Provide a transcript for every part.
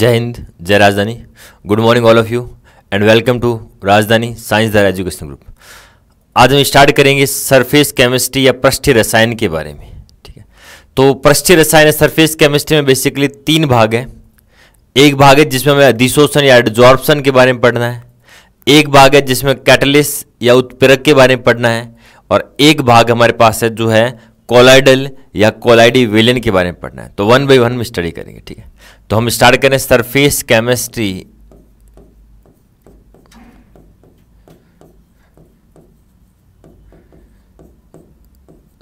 जय हिंद जय Rajdhani good morning all of you and welcome to Rajdhani science दर एजुकेशन ग्रुप आज हम स्टार्ट करेंगे सरफेस केमिस्ट्री या पृष्ठीय रसायन के बारे में ठीक है तो पृष्ठीय रसायन सरफेस केमिस्ट्री में बेसिकली तीन भाग हैं एक भाग है जिसमें हमें अधिशोषण या एड्जॉर्प्शन के बारे में पढ़ना है एक भाग है जिसमें कैटलिस या उत्प्रेरक के बारे में पढ़ना है और एक भाग हमारे पास है जो है कोलाइडल या कोलाइडी विलियन के बारे में पढ़ना है तो वन बाई वन में स्टडी करेंगे ठीक है तो हम स्टार्ट करें सरफेस केमिस्ट्री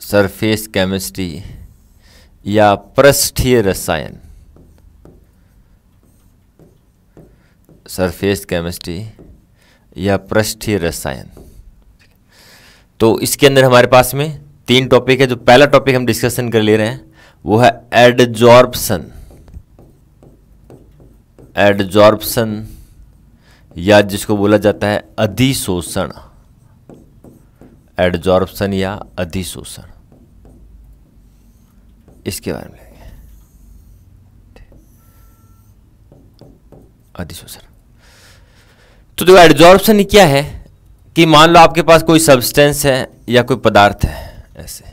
सरफेस केमिस्ट्री या पृष्ठीय रसायन सरफेस केमिस्ट्री या पृष्ठीय रसायन तो इसके अंदर हमारे पास में तीन टॉपिक है जो पहला टॉपिक हम डिस्कशन कर ले रहे हैं वो है एडजॉर्बसन एडजॉर्प्शन या जिसको बोला जाता है अधिशोषण एडजॉर्प्शन या अधिशोषण इसके बारे में अधिशोषण तो देखो एडजॉर्प्शन क्या है कि मान लो आपके पास कोई सब्सटेंस है या कोई पदार्थ है ऐसे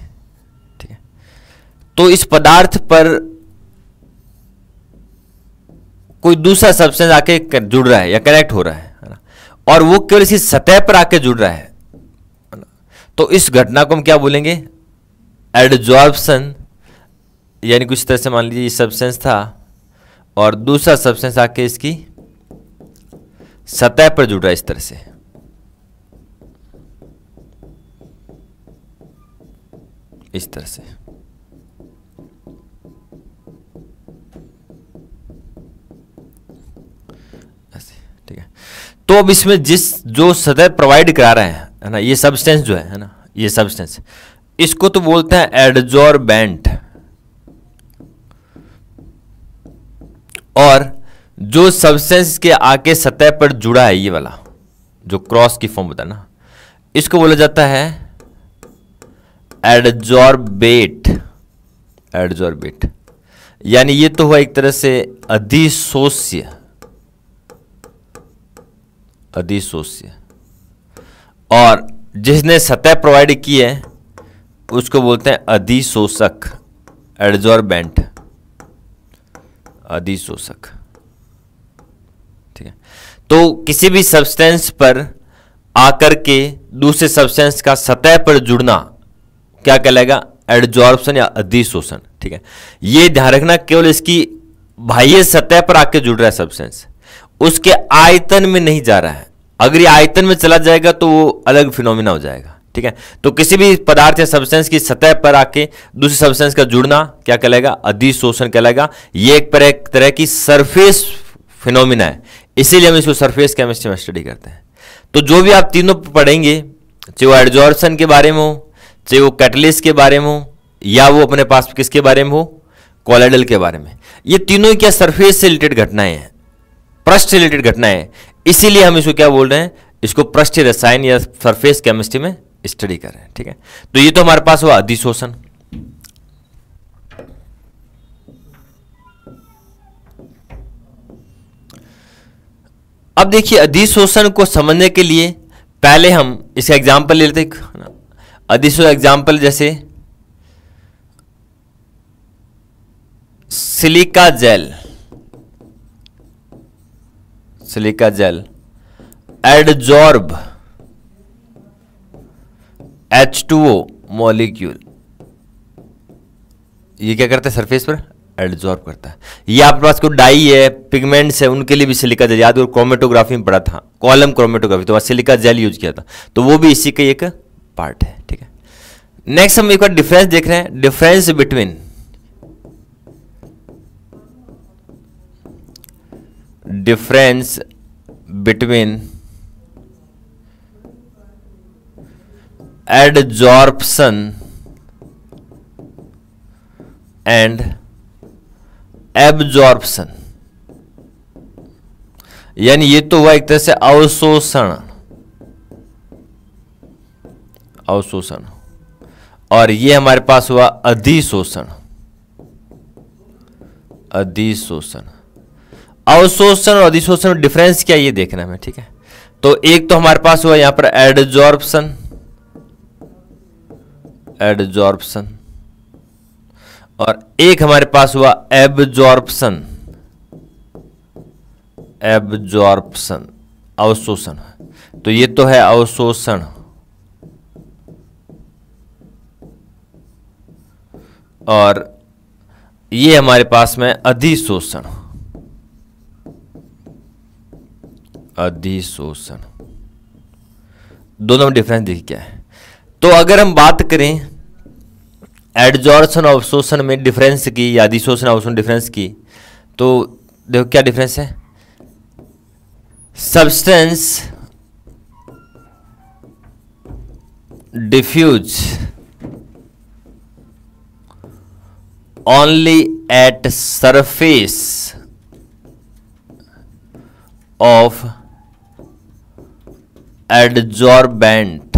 ठीक है तो इस पदार्थ पर कोई दूसरा सब्सटेंस आके जुड़ रहा है या कनेक्ट हो रहा है और वो केवल इसी सतह पर आके जुड़ रहा है तो इस घटना को हम क्या बोलेंगे एडजॉर्बसन यानी कुछ तरह से मान लीजिए ये सब्सटेंस था और दूसरा सब्सटेंस आके इसकी सतह पर जुड़ रहा है इस तरह से इस तरह से तो अब इसमें जिस जो सतह प्रोवाइड करा रहे हैं है ना ये सब्सटेंस जो है ना ये सब्सटेंस इसको तो बोलते हैं एडजॉर्बेंट और जो सब्सटेंस के आके सतह पर जुड़ा है ये वाला जो क्रॉस की फॉर्म होता है ना इसको बोला जाता है एडजॉर्बेट एडजॉर्बेट यानी ये तो हुआ एक तरह से अधिशोष्य अधिशोष्य और जिसने सतह प्रोवाइड की है उसको बोलते हैं अधिशोषक एडजॉर्बेंट अधिशोषक ठीक है तो किसी भी सब्सटेंस पर आकर के दूसरे सब्सटेंस का सतह पर जुड़ना क्या कहलाएगा एडजॉर्बसन या अधिशोषण ठीक है यह ध्यान रखना केवल इसकी बाह्य सतह पर आकर जुड़ रहा है सब्सटेंस उसके आयतन में नहीं जा रहा है अगर ये आयतन में चला जाएगा तो वो अलग फिनोमिना हो जाएगा ठीक है तो किसी भी पदार्थ या सब्सटेंस की सतह पर आके दूसरे सब्सटेंस का जुड़ना क्या कहलाएगा अधिशोषण कहलाएगा ये एक पर एक तरह की सरफेस फिनोमिना है इसीलिए हम इसको सरफेस केमिस्ट्री में स्टडी करते हैं तो जो भी आप तीनों पढ़ेंगे चाहे वो एडजॉर्सन के बारे में हो चाहे वो कैटलिस के बारे में हो या वो अपने पास किसके बारे में हो कॉलेडल के बारे में ये तीनों क्या सरफेस से रिलेटेड घटनाएं हैं प्रश्न रिलेटेड घटना है इसीलिए हम इसको क्या बोल रहे हैं इसको पृष्ठ रसायन या सरफेस केमिस्ट्री में स्टडी कर रहे हैं ठीक है तो ये तो हमारे पास हुआ अधिशोषण अब देखिए अधिशोषण को समझने के लिए पहले हम इसका एग्जाम्पल ले लेते अधिशोषण एग्जाम्पल जैसे silica gel silica gel adsorb H two O molecule ये क्या करता है सरफेस पर एडजॉर्ब करता है ये आपके पास कोई डाई है पिगमेंट्स है उनके लिए भी सिलिका जेल याद और क्रोमेटोग्राफी में पड़ा था कॉलम क्रोमेटोग्राफी तो वहां सिलिका जेल यूज किया था तो वो भी इसी का एक पार्ट है ठीक है नेक्स्ट हम एक बार डिफरेंस देख रहे हैं difference between difference between adsorption and absorption यानी ये तो हुआ एक तरह से अवशोषण अवशोषण और ये हमारे पास हुआ अधिशोषण अधिशोषण अवशोषण और अधिशोषण में डिफरेंस क्या ये देखना है ठीक है तो एक तो हमारे पास हुआ यहां पर एडजॉर्प्शन एडजॉर्प्शन और एक हमारे पास हुआ एब्जॉर्प्शन एब्जॉर्प्शन अवशोषण तो ये तो है अवशोषण और ये हमारे पास में अधिशोषण अधिशोषण दोनों में डिफरेंस देखिए क्या है तो अगर हम बात करें एडजॉर्सन अवशोषण में डिफरेंस की या अधिशोषण अवशोषण डिफरेंस की तो देखो क्या डिफरेंस है substance diffuse only at surface of adsorbent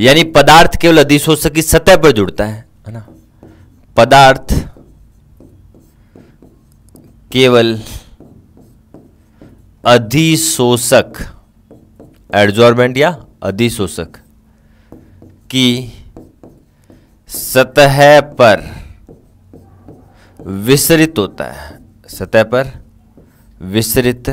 यानी पदार्थ केवल अधिशोष की सतह पर जुड़ता है है ना पदार्थ केवल अधिशोषक एडजॉर्बेंट या अधिशोषक की सतह पर विसरित होता है सतह पर विसरित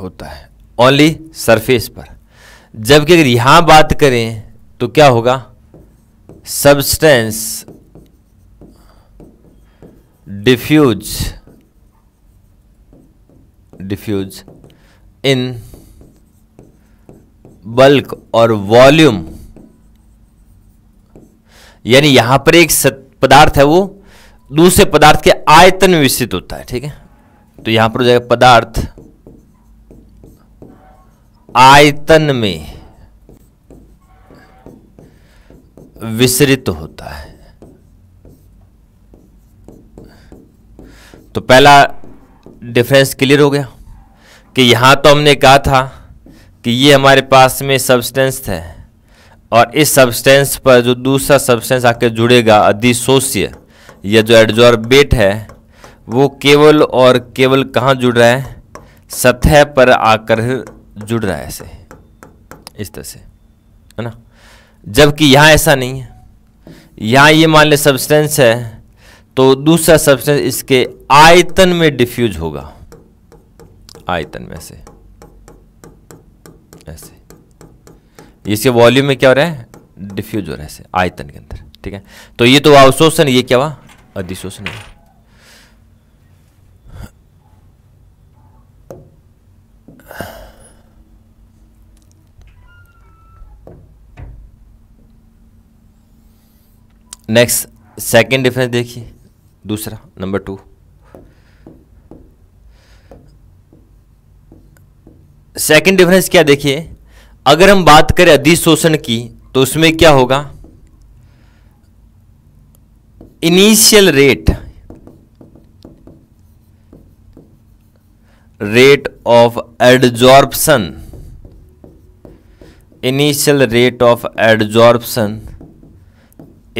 होता है ओनली सरफेस पर जबकि अगर यहां बात करें तो क्या होगा substance diffuse diffuse in bulk और वॉल्यूम यानी यहां पर एक पदार्थ है वो दूसरे पदार्थ के आयतन में विस्तृत होता है ठीक है तो यहां पर हो जाएगा पदार्थ आयतन में विसरित होता है तो पहला डिफरेंस क्लियर हो गया कि यहां तो हमने कहा था कि ये हमारे पास में सब्सटेंस है और इस सब्सटेंस पर जो दूसरा सब्सटेंस आके जुड़ेगा अधिशोष्य या जो एडजॉर्बेट है वो केवल और केवल कहाँ जुड़ रहा है सतह पर आकर जुड़ रहा है ऐसे इस तरह से है ना जबकि यहाँ ऐसा नहीं है यहाँ ये मान लें सब्सटेंस है तो दूसरा सब्सटेंस इसके आयतन में डिफ्यूज होगा आयतन में से ऐसे इसके वॉल्यूम में क्या हो रहा है डिफ्यूज हो रहा है ऐसे आयतन के अंदर ठीक है तो ये तो अवशोषण ये क्या हुआ अधिशोषण हुआ नेक्स्ट सेकंड डिफरेंस देखिए दूसरा नंबर टू सेकंड डिफरेंस क्या देखिए अगर हम बात करें अधिशोषण की तो उसमें क्या होगा initial rate rate of adsorption initial rate of adsorption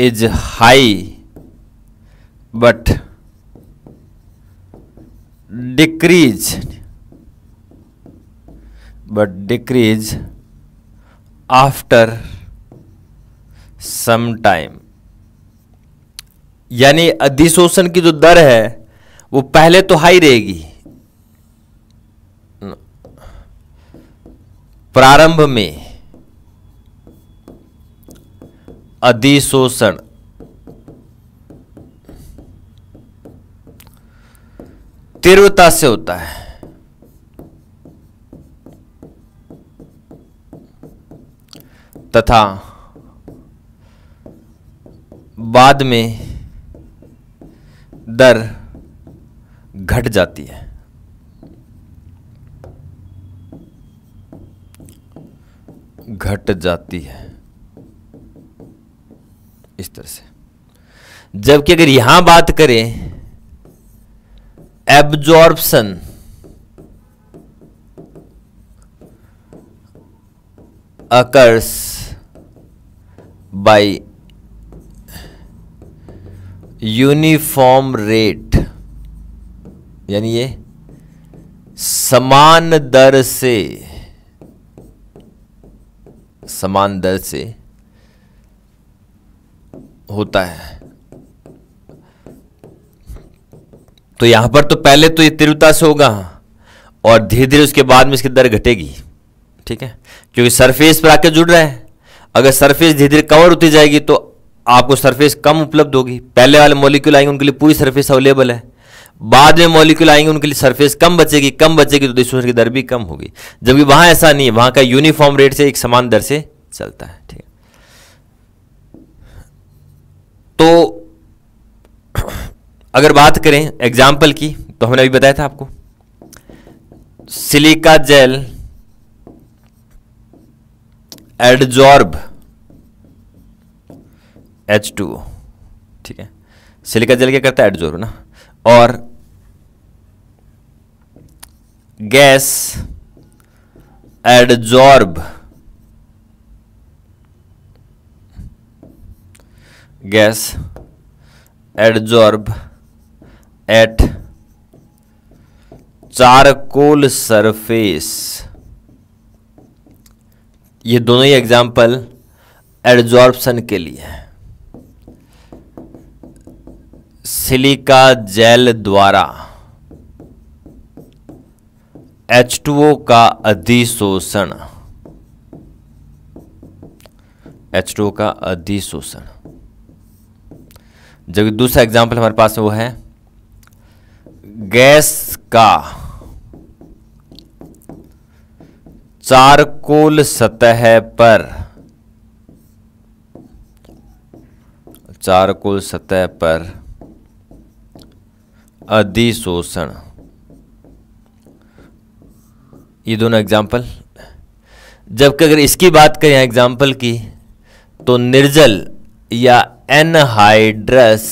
is high but decrease but decrease after some time यानी अधिशोषण की जो दर है वो पहले तो हाई रहेगी प्रारंभ में अधिशोषण तीव्रता से होता है तथा बाद में दर घट जाती है घट जाती है इस तरह से जबकि अगर यहां बात करें absorption occurs by uniform rate यानी ये समान दर से समान दर से होता है तो यहां पर तो पहले तो ये से होगा और धीरे धीरे उसके बाद में इसकी दर घटेगी ठीक है क्योंकि सरफेस पर आके जुड़ रहा है अगर सरफेस धीरे धीरे कवर होती जाएगी तो आपको सरफेस कम उपलब्ध होगी पहले वाले मॉलिक्यूल आएंगे उनके लिए पूरी सरफेस अवेलेबल है बाद में मॉलिक्यूल आएंगे उनके लिए सरफेस कम बचेगी कम बचेगी तो डिस्टोशन की दर भी कम होगी जबकि वहां ऐसा नहीं है वहां का यूनिफॉर्म रेट से एक समान दर से चलता है ठीक है तो अगर बात करें एग्जाम्पल की तो हमने अभी बताया था आपको silica gel adsorb H two O ठीक है सिलिका जेल क्या करता है एडजॉर्ब ना और gas adsorb gas adsorb at charcoal surface ये दोनों ही एग्जाम्पल एडजॉर्बसन के लिए है सिलिका जेल द्वारा H2O का अधिशोषण H2O का अधिशोषण जबकि दूसरा एग्जाम्पल हमारे पास वो है गैस का चारकोल सतह पर चारकोल सतह पर अधिशोषण ये दोनों एग्जाम्पल जबकि अगर इसकी बात करें एग्जाम्पल की तो निर्जल या एनहाइड्रस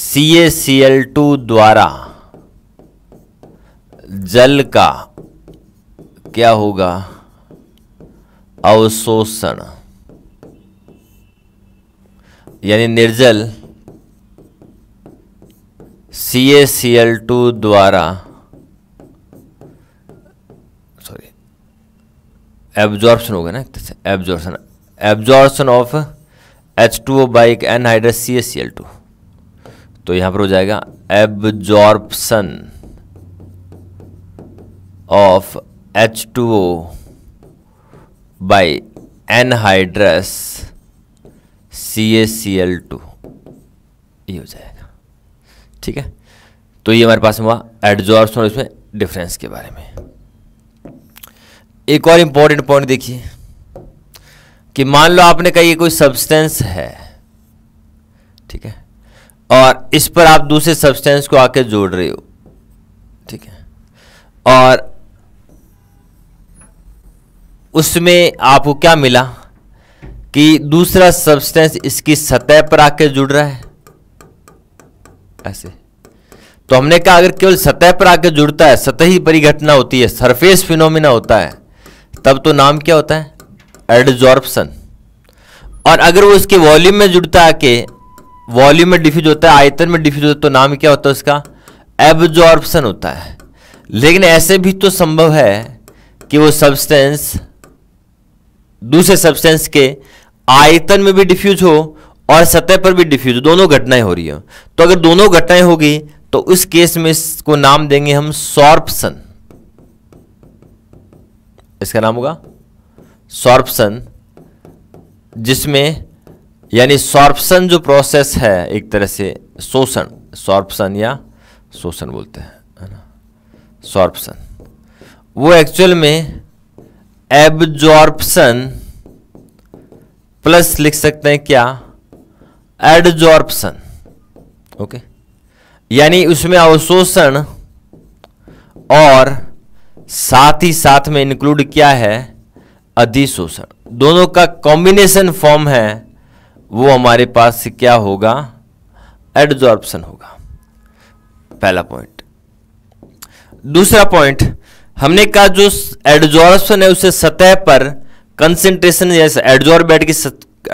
CaCl2 द्वारा जल का क्या होगा अवशोषण यानी निर्जल CaCl2 द्वारा सॉरी एब्जॉर्प्शन होगा ना absorption absorption of H two O by hydrous C S C L two तो यहां पर हो जाएगा absorption of H two O by anhydrous C S C L two ये हो जाएगा ठीक है तो ये हमारे पास हुआ एडजॉर्बसन और इसमें डिफरेंस के बारे में एक और इंपॉर्टेंट पॉइंट देखिए कि मान लो आपने कहा ये कोई सब्सटेंस है ठीक है और इस पर आप दूसरे सब्सटेंस को आके जोड़ रहे हो ठीक है और उसमें आपको क्या मिला कि दूसरा सब्सटेंस इसकी सतह पर आके जुड़ रहा है ऐसे तो हमने कहा अगर केवल सतह पर आके जुड़ता है सतही परिघटना होती है सरफेस फिनोमिना होता है तब तो नाम क्या होता है एडजॉर्प्शन और अगर वो इसके वॉल्यूम में जुड़ता है वॉल्यूम में डिफ्यूज होता है आयतन में डिफ्यूज होता है तो नाम क्या होता है उसका एब्जॉर्प्शन होता है लेकिन ऐसे भी तो संभव है कि वो सब्सटेंस दूसरे सब्सटेंस के आयतन में भी डिफ्यूज हो और सतह पर भी डिफ्यूज दोनों घटनाएं हो रही हो तो अगर दोनों घटनाएं होगी तो उस केस में इसको नाम देंगे हम सॉर्प्शन इसका नाम होगा सॉर्पसन जिसमें यानी सॉर्पसन जो प्रोसेस है एक तरह से शोषण सॉर्प्सन या शोषण बोलते हैं है ना सॉर्प्सन वो एक्चुअल में एब्जॉर्प्शन प्लस लिख सकते हैं क्या एडजॉर्प्शन ओके यानी उसमें अवशोषण और साथ ही साथ में इंक्लूड क्या है अधिशोषण दोनों का कॉम्बिनेशन फॉर्म है वो हमारे पास से क्या होगा एडजॉर्प्शन होगा पहला पॉइंट दूसरा पॉइंट हमने कहा जो एडजॉर्प्शन है उसे सतह पर कंसेंट्रेशन जैसे एडजॉर्बेट की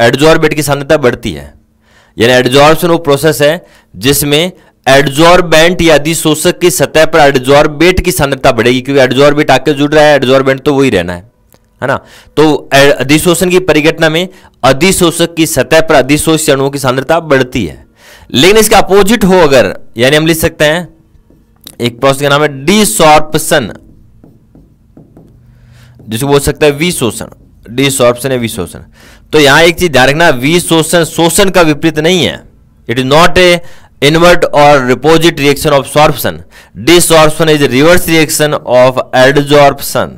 एडजॉर्बेट की सान्यता बढ़ती है यानी एडजॉर्प्शन वो प्रोसेस है जिसमें एडजॉर्बेंट या अधिशोषक की सतह पर एडजॉर्बेट की सान्यता बढ़ेगी क्योंकि एडजॉर्बेट आके जुड़ रहा है एडजॉर्बेंट तो वही रहना है है ना तो अधिशोषण की परिघटना में अधिशोषक की सतह पर अधिशोष अणुओं की सांद्रता बढ़ती है लेकिन इसके अपोजिट हो अगर यानी हम लिख सकते हैं एक प्रोसेस का नाम है डिसॉर्प्शन जिसको बोल सकते हैं विशोषण डिसॉर्प्शन है विशोषण तो यहां एक चीज ध्यान रखना विशोषण शोषण का विपरीत नहीं है it is not a inverse or opposite reaction of sorption desorption is reverse reaction of adsorption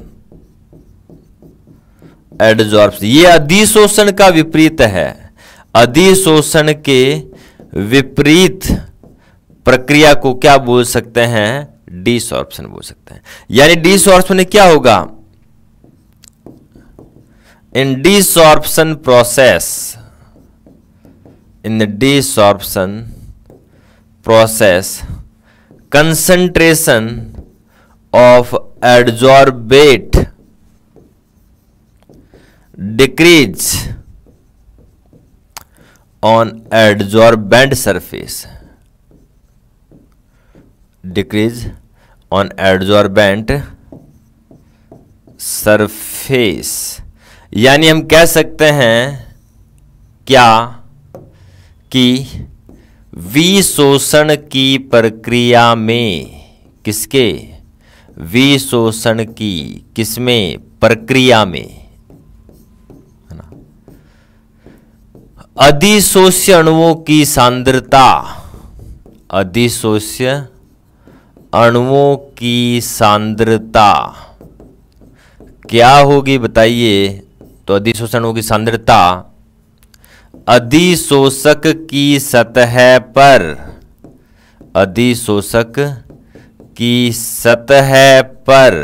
adsorb ये अधिशोषण का विपरीत है अधिशोषण के विपरीत प्रक्रिया को क्या बोल सकते हैं डिसॉर्प्शन बोल सकते हैं यानी डिसॉर्प्शन क्या होगा in desorption process in desorption process concentration of adsorbate decrease on adsorbent surface decrease on adsorbent surface यानी हम कह सकते हैं क्या कि विशोषण की प्रक्रिया में किसके विशोषण की किसमें प्रक्रिया में अधिशोष्य अणुओं की सांद्रता अधिशोष्य अणुओं की सांद्रता क्या होगी बताइए तो अधिशोषण अणुओं की सांद्रता अधिशोषक की सतह पर अधिशोषक की सतह पर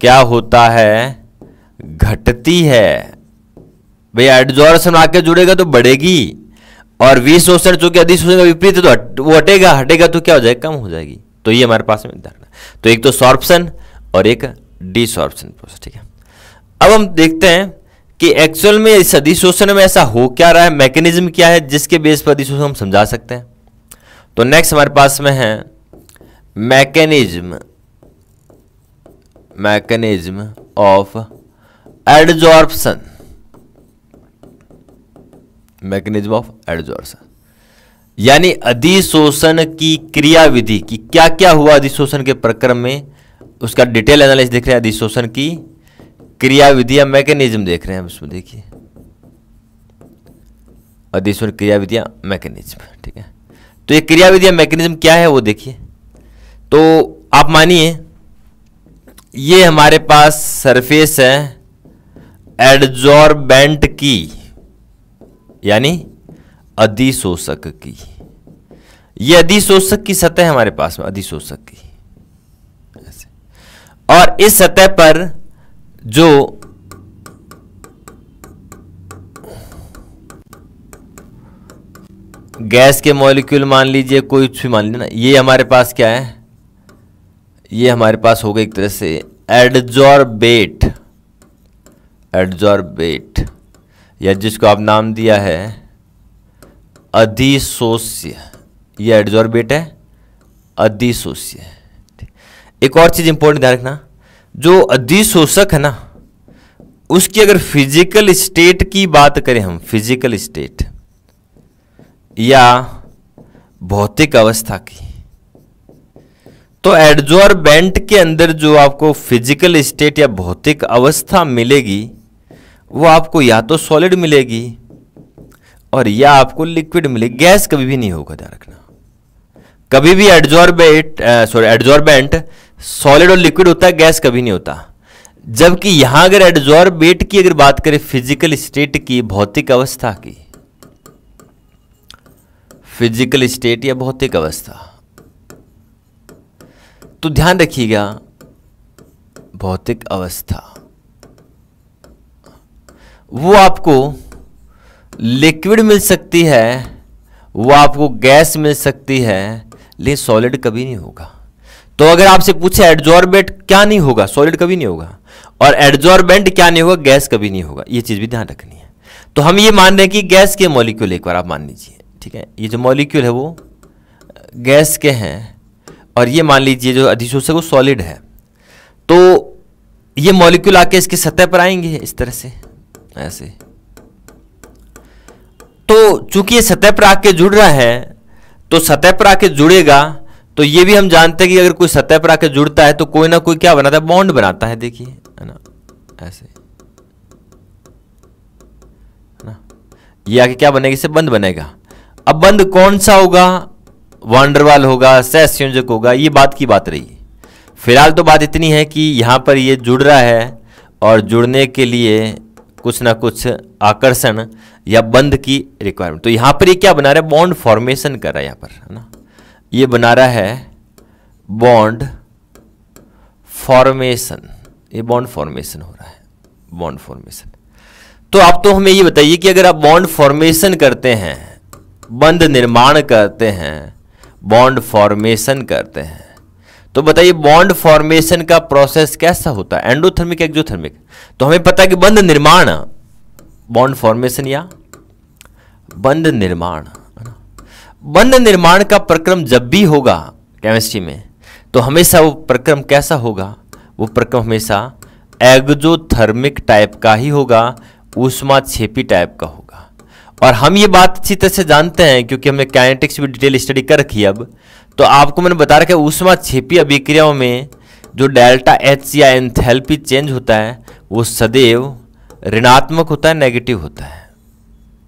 क्या होता है घटती है भाई एडजॉर्सन आके जुड़ेगा तो बढ़ेगी और वी शोषण चूंकि अधि शोषण का विपरीत है तो वो हटेगा हटेगा तो क्या हो जाएगा कम हो जाएगी तो ये हमारे पास में धारणा तो एक तो सॉर्प्शन और एक डिसॉर्प्शन प्रोसेस ठीक है अब हम देखते हैं कि एक्चुअल में इस अधिशोषण में ऐसा हो क्या रहा है मैकेनिज्म क्या है जिसके बेस पर अधिशोषण हम समझा सकते हैं तो नेक्स्ट हमारे पास में है mechanism mechanism of adsorption mechanism of adsorption यानी अधिशोषण की क्रियाविधि की क्या क्या हुआ अधिशोषण के प्रक्रम में उसका डिटेल एनालिसिस देख रहे हैं अधिशोषण की क्रियाविधि या मैकेनिज्म देख रहे हैं हम इसमें देखिए अधिशोषण या मैकेनिज्म ठीक है तो ये क्रियाविधि या मैकेनिज्म क्या है वो देखिए तो आप मानिए ये हमारे पास सरफेस है एडजॉर्बेंट की यानी अधिशोषक की ये अधिशोषक की सतह हमारे पास में अधिशोषक की और इस सतह पर जो गैस के मॉलिक्यूल मान लीजिए कोई भी मान लीजिए ना ये हमारे पास क्या है ये हमारे पास होगा एक तरह से एडजॉर्बेट एडजॉर्बेट या जिसको आप नाम दिया है अधिशोष्य ये एडजॉर्बेट है अधिशोष्य एक और चीज़ इंपॉर्टेंट ध्यान रखना जो अधिशोषक है ना उसकी अगर फिजिकल स्टेट की बात करें हम फिजिकल स्टेट या भौतिक अवस्था की तो एडजॉर्बेंट के अंदर जो आपको फिजिकल स्टेट या भौतिक अवस्था मिलेगी वो आपको या तो सॉलिड मिलेगी और या आपको लिक्विड मिलेगी गैस कभी भी नहीं होगा ध्यान रखना कभी भी एडजॉर्बेट सॉरी एडजॉर्बेंट सॉलिड और लिक्विड होता है गैस कभी नहीं होता जबकि यहां अगर एडजॉर्बेट की अगर बात करें फिजिकल स्टेट की भौतिक अवस्था की फिजिकल स्टेट या भौतिक अवस्था तो ध्यान रखिएगा भौतिक अवस्था वो आपको लिक्विड मिल सकती है वो आपको गैस मिल सकती है लेकिन सॉलिड कभी नहीं होगा तो अगर आपसे पूछे एडजॉर्बेंट क्या नहीं होगा सॉलिड कभी नहीं होगा और एडजॉर्बेंट क्या नहीं होगा गैस कभी नहीं होगा ये चीज़ भी ध्यान रखनी है तो हम ये मान रहे हैं कि गैस के मॉलिक्यूल एक बार आप मान लीजिए ठीक है ये जो मॉलिक्यूल है वो गैस के हैं और ये मान लीजिए जो अधिशोषक वो सॉलिड है तो ये मॉलिक्यूल आके इसकी सतह पर आएंगे इस तरह से ऐसे तो चूंकि ये सतह पर आके जुड़ रहा है तो सतह पर आके जुड़ेगा तो ये भी हम जानते हैं कि अगर कोई सतह पर आके जुड़ता है तो कोई ना कोई क्या बनाता है बॉन्ड बनाता है देखिए है ना ऐसे ना ये आके क्या बनेगा इसे बंद बनेगा अब बंद कौन सा होगा वांडरवाल होगा सह संयोजक होगा ये बात की बात रही फिलहाल तो बात इतनी है कि यहां पर ये जुड़ रहा है और जुड़ने के लिए कुछ ना कुछ आकर्षण या बंद की रिक्वायरमेंट तो यहां पर ये क्या बना रहा है बॉन्ड फॉर्मेशन कर रहा है यहां पर है ना ये बना रहा है बॉन्ड फॉर्मेशन ये बॉन्ड फॉर्मेशन हो रहा है बॉन्ड फॉर्मेशन तो आप तो हमें ये बताइए कि अगर आप बॉन्ड फॉर्मेशन करते हैं बंद निर्माण करते हैं बॉन्ड फॉर्मेशन करते हैं तो बताइए बॉन्ड फॉर्मेशन का प्रोसेस कैसा होता है एंडोथर्मिक एक्जोथर्मिक तो हमें पता है कि बंद निर्माण बॉन्ड फॉर्मेशन या बंद निर्माण बंद निर्माण का प्रक्रम जब भी होगा केमिस्ट्री में तो हमेशा वो प्रक्रम कैसा होगा वो प्रक्रम हमेशा एग्जोथर्मिक टाइप का ही होगा उष्मा छेपी टाइप का होगा और हम ये बात अच्छी तरह से जानते हैं क्योंकि हमने काइनेटिक्स भी डिटेल स्टडी कर रखी है अब तो आपको मैंने बता रखा है उष्मा छिपी अभिक्रियाओं में जो डेल्टा एच या एंथैल्पी चेंज होता है वो सदैव ऋणात्मक होता है नेगेटिव होता है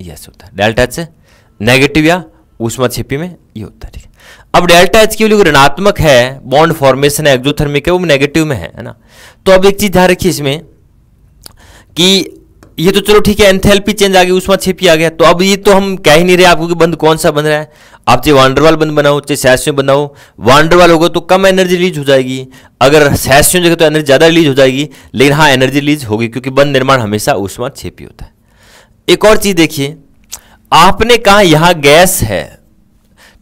यस होता है डेल्टा एच नेगेटिव या ऊष्मा छिपी में ये होता है ठीक है अब डेल्टा एच की ऋणात्मक है बॉन्ड फॉर्मेशन है एक्जोथर्मिक है वो नेगेटिव में है ना तो अब एक चीज़ ध्यान रखिए इसमें कि ये तो चलो ठीक है एंथेल्पी चेंज आ गई उसमें छिपी आ गया तो अब ये तो हम कह ही नहीं रहे आपको कि बंद कौन सा बन रहा है आप चाहे वांडरवाल बंद बनाओ चाहे सैस्यों बनाओ वांडरवाल होगा तो कम एनर्जी रिलीज हो जाएगी अगर सैस्यों जगह तो एनर्जी ज़्यादा रिलीज हो जाएगी लेकिन हाँ एनर्जी रिलीज होगी क्योंकि बंद निर्माण हमेशा उसमें छिपी होता है एक और चीज़ देखिए आपने कहा यहाँ गैस है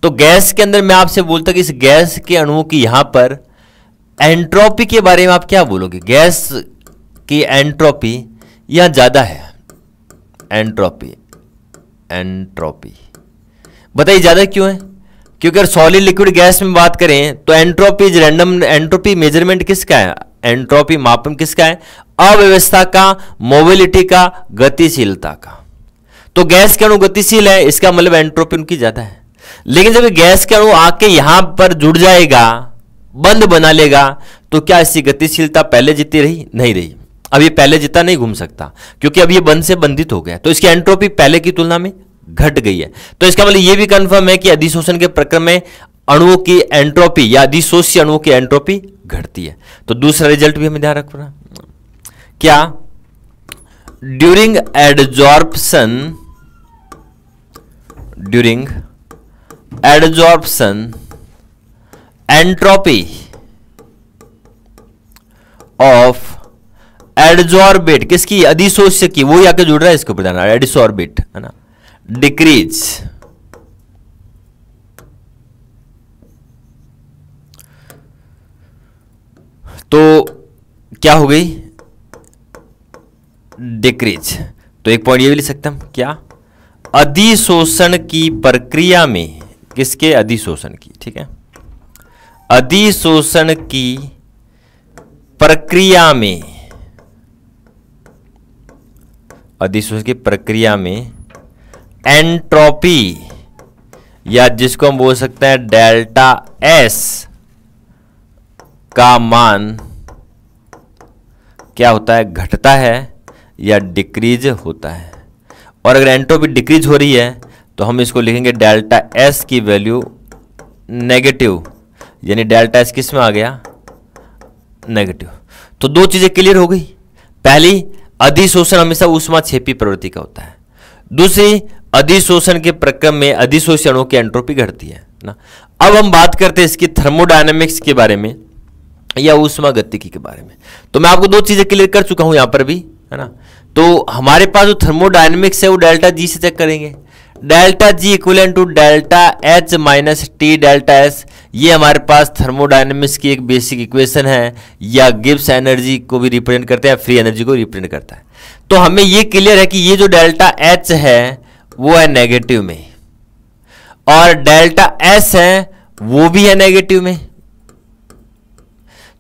तो गैस के अंदर मैं आपसे बोलता कि इस गैस के अणुओं की यहाँ पर एंट्रोपी के बारे में आप क्या बोलोगे गैस की एंट्रोपी या ज़्यादा है एंट्रोपी एंट्रोपी बताइए ज़्यादा क्यों है क्योंकि अगर सॉलिड लिक्विड गैस में बात करें तो एंट्रोपी रैंडम एंट्रोपी मेजरमेंट किसका है एंट्रोपी मापन किसका है अव्यवस्था का मोबिलिटी का गतिशीलता का तो गैस के अणु गतिशील है इसका मतलब एंट्रोपी उनकी ज्यादा है लेकिन जब गैस के अणु आके यहां पर जुड़ जाएगा बंद बना लेगा तो क्या इसकी गतिशीलता पहले जितनी रही नहीं रही अब ये पहले जितना नहीं घूम सकता क्योंकि अब ये बंद से बंधित हो गया तो इसकी एंट्रोपी पहले की तुलना में घट गई है तो इसका मतलब ये भी कंफर्म है कि अधिशोषण के प्रक्रम में अणुओं की एंट्रोपी या अधिशोष्य अणुओं की एंट्रोपी घटती है तो दूसरा रिजल्ट भी हमें ध्यान रखना क्या during adsorption during adsorption entropy of adsorbate किसकी अधिशोष्य की वो ही आके जुड़ रहा है इसके ऊपर जाना एडिसॉर्बेट है ना डिक्रीज तो क्या हो गई डिक्रीज तो एक पॉइंट ये भी लिख सकते हम क्या अधिशोषण की प्रक्रिया में किसके अधिशोषण की ठीक है अधिशोषण की प्रक्रिया में अधिशोषण की प्रक्रिया में एंट्रोपी या जिसको हम बोल सकते हैं डेल्टा एस का मान क्या होता है घटता है या डिक्रीज होता है और अगर एंट्रोपी डिक्रीज हो रही है तो हम इसको लिखेंगे डेल्टा एस की वैल्यू नेगेटिव यानी डेल्टा एस किस में आ गया नेगेटिव तो दो चीज़ें क्लियर हो गई पहली अधिशोषण हमेशा उष्मा छेपी प्रवृत्ति का होता है दूसरी अधिशोषण के प्रक्रम में अधिशोषणों की एंट्रोपी घटती है ना अब हम बात करते हैं इसकी थर्मोडायनेमिक्स के बारे में या उष्मा गतिकी के बारे में तो मैं आपको दो चीज़ें क्लियर कर चुका हूं यहां पर भी है ना तो हमारे पास जो थर्मोडायनेमिक्स है वो डेल्टा जी से चेक करेंगे delta G equal to delta H minus T delta S ये हमारे पास थर्मोडाइनमिक्स की एक बेसिक इक्वेशन है या गिब्स एनर्जी को भी रिप्रेजेंट करते हैं फ्री एनर्जी को रिप्रेजेंट करता है तो हमें ये क्लियर है कि ये जो डेल्टा एच है वो है नेगेटिव में और डेल्टा एस है वो भी है नेगेटिव में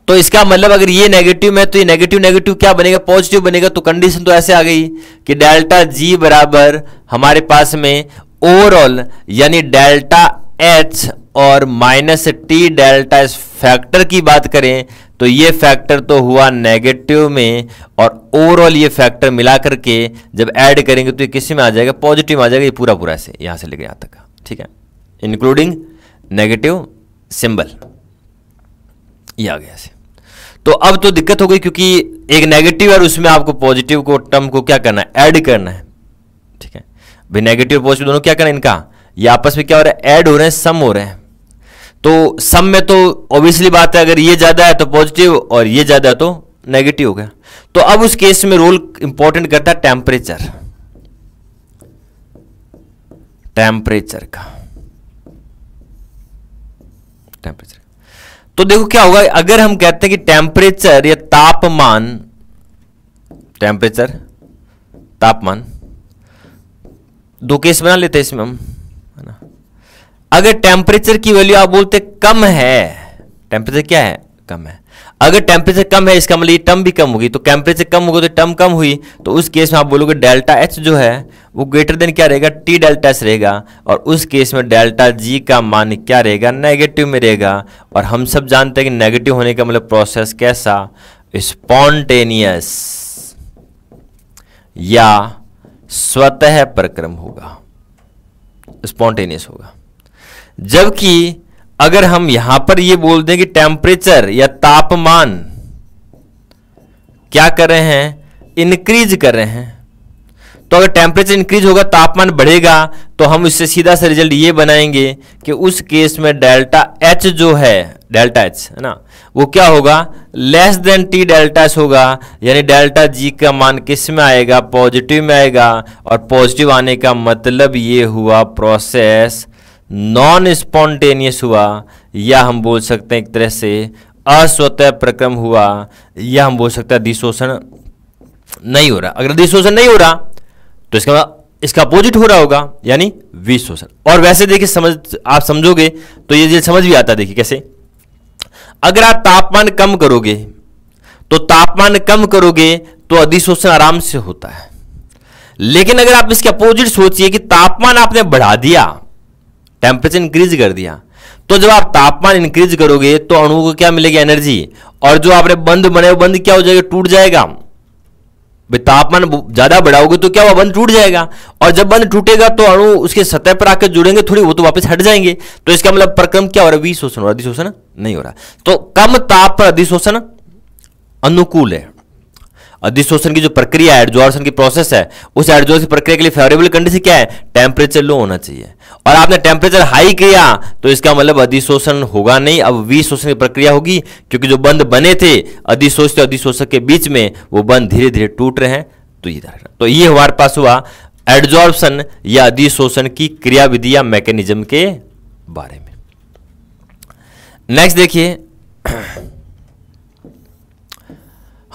तो इसका मतलब अगर ये नेगेटिव है तो ये नेगेटिव नेगेटिव क्या बनेगा पॉजिटिव बनेगा तो कंडीशन तो ऐसे आ गई कि डेल्टा जी बराबर हमारे पास में ओवरऑल यानी डेल्टा एच और माइनस टी डेल्टा इस फैक्टर की बात करें तो ये फैक्टर तो हुआ नेगेटिव में और ओवरऑल ये फैक्टर मिला करके जब ऐड करेंगे तो ये किस में आ जाएगा पॉजिटिव आ जाएगा ये पूरा पूरा से यहां से लेकर यहां तक ठीक है इंक्लूडिंग नेगेटिव सिंबल ये आ गया से तो अब तो दिक्कत हो गई क्योंकि एक नेगेटिव और उसमें आपको पॉजिटिव को टर्म को क्या करना है ऐड करना है ठीक है भाई नेगेटिव पॉजिटिव दोनों क्या करना है इनका ये आपस में क्या हो रहा है ऐड हो रहे हैं सम हो रहे हैं तो सम में तो ऑब्वियसली बात है अगर ये ज़्यादा है तो पॉजिटिव और ये ज़्यादा है तो नेगेटिव हो गया तो अब उस केस में रोल इंपॉर्टेंट करता है टेम्परेचर टेम्परेचर का टेम्परेचर तो देखो क्या होगा अगर हम कहते हैं कि टेम्परेचर या तापमान टेम्परेचर तापमान दो केस बना लेते हैं इसमें हम है ना अगर टेम्परेचर की वैल्यू आप बोलते कम है टेम्परेचर क्या है कम है अगर टेम्परेचर कम है इसका मतलब टर्म भी कम होगी तो टेम्परेचर कम होगा तो टर्म कम हुई तो उस केस में आप बोलोगे डेल्टा एच जो है वो ग्रेटर देन क्या रहेगा टी डेल्टा एच रहेगा और उस केस में डेल्टा जी का मान क्या रहेगा नेगेटिव में रहेगा और हम सब जानते हैं कि नेगेटिव होने का मतलब प्रोसेस कैसा स्पॉन्टेनियस या स्वतः प्रक्रम होगा स्पॉन्टेनियस होगा जबकि अगर हम यहां पर यह बोल दें कि टेम्परेचर या तापमान क्या कर रहे हैं इंक्रीज कर रहे हैं तो अगर टेम्परेचर इंक्रीज होगा तापमान बढ़ेगा तो हम इससे सीधा सा रिजल्ट ये बनाएंगे कि उस केस में डेल्टा एच जो है डेल्टा एच है ना वो क्या होगा less than T delta H होगा यानी डेल्टा जी का मान किस में आएगा पॉजिटिव में आएगा और पॉजिटिव आने का मतलब ये हुआ प्रोसेस नॉन स्पॉन्टेनियस हुआ या हम बोल सकते हैं एक तरह से अस्वतः प्रक्रम हुआ या हम बोल सकते हैं अधिशोषण नहीं हो रहा अगर अधिशोषण नहीं हो रहा तो इसका मतलब इसका अपोजिट हो रहा होगा यानी विशोषण और वैसे देखिए समझ आप समझोगे तो ये समझ भी आता देखिए कैसे अगर आप तापमान कम करोगे तो तापमान कम करोगे तो अधिशोषण आराम से होता है लेकिन अगर आप इसके अपोजिट सोचिए कि तापमान आपने बढ़ा दिया टेम्परेचर इंक्रीज कर दिया तो जब आप तापमान इंक्रीज करोगे तो अणु को क्या मिलेगी एनर्जी और जो आपने बंद बने वो बंद क्या हो जाएगा टूट जाएगा तापमान ज्यादा बढ़ाओगे तो क्या हुआ बंद टूट जाएगा और जब बंद टूटेगा तो अणु उसके सतह पर आकर जुड़ेंगे थोड़ी वो तो वापस हट जाएंगे तो इसका मतलब प्रक्रम क्या हो रहा है विशोषण और अधिशोषण नहीं हो रहा तो कम ताप पर अधिशोषण अनुकूल है अधिशोषण की जो प्रक्रिया एडजॉर्सन की प्रोसेस है उस की प्रक्रिया के लिए फेवरेबल कंडीशन क्या है टेम्परेचर लो होना चाहिए और आपने टेम्परेचर हाई किया तो इसका मतलब अधिशोषण होगा नहीं अब विशोषण की प्रक्रिया होगी क्योंकि जो बंद बने थे अधिशोषित अधिशोषक के बीच में वो बंद धीरे धीरे टूट रहे हैं तो ये तो ये हमारे पास हुआ एडजॉर्बसन या अधिशोषण की क्रियाविधि या मैकेनिज्म के बारे में नेक्स्ट देखिए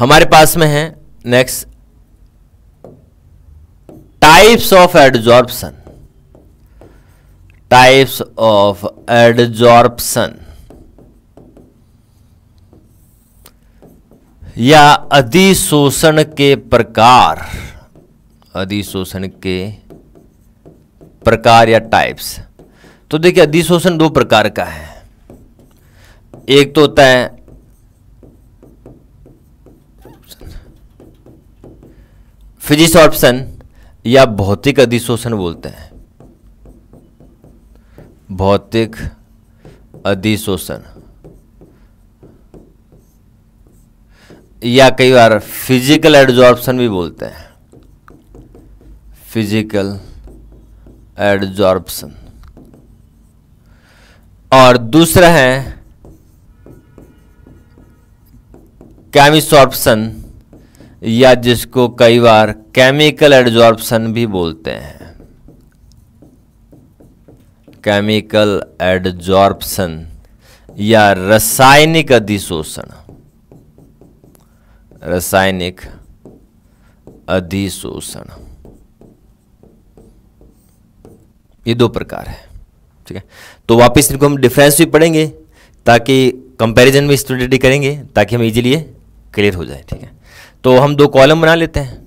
हमारे पास में है next types of adsorption types of adsorption या अधिशोषण के प्रकार अधिशोषण के प्रकार या टाइप्स तो देखिए अधिशोषण दो प्रकार का है एक तो होता है फिजिसॉर्प्शन या भौतिक अधिशोषण बोलते हैं भौतिक अधिशोषण या कई बार फिजिकल एडजॉर्प्शन भी बोलते हैं फिजिकल एडजॉर्प्शन और दूसरा है कैमिसऑप्शन या जिसको कई बार केमिकल एडजॉर्प्शन भी बोलते हैं केमिकल एडजॉर्प्शन या रासायनिक अधिशोषण रासायनिक अधिशोषण ये दो प्रकार है ठीक है तो वापस इनको हम डिफरेंस भी पढ़ेंगे ताकि कंपैरिजन में स्टडी करेंगे ताकि हम इजीली क्लियर हो जाए ठीक है तो हम दो कॉलम बना लेते हैं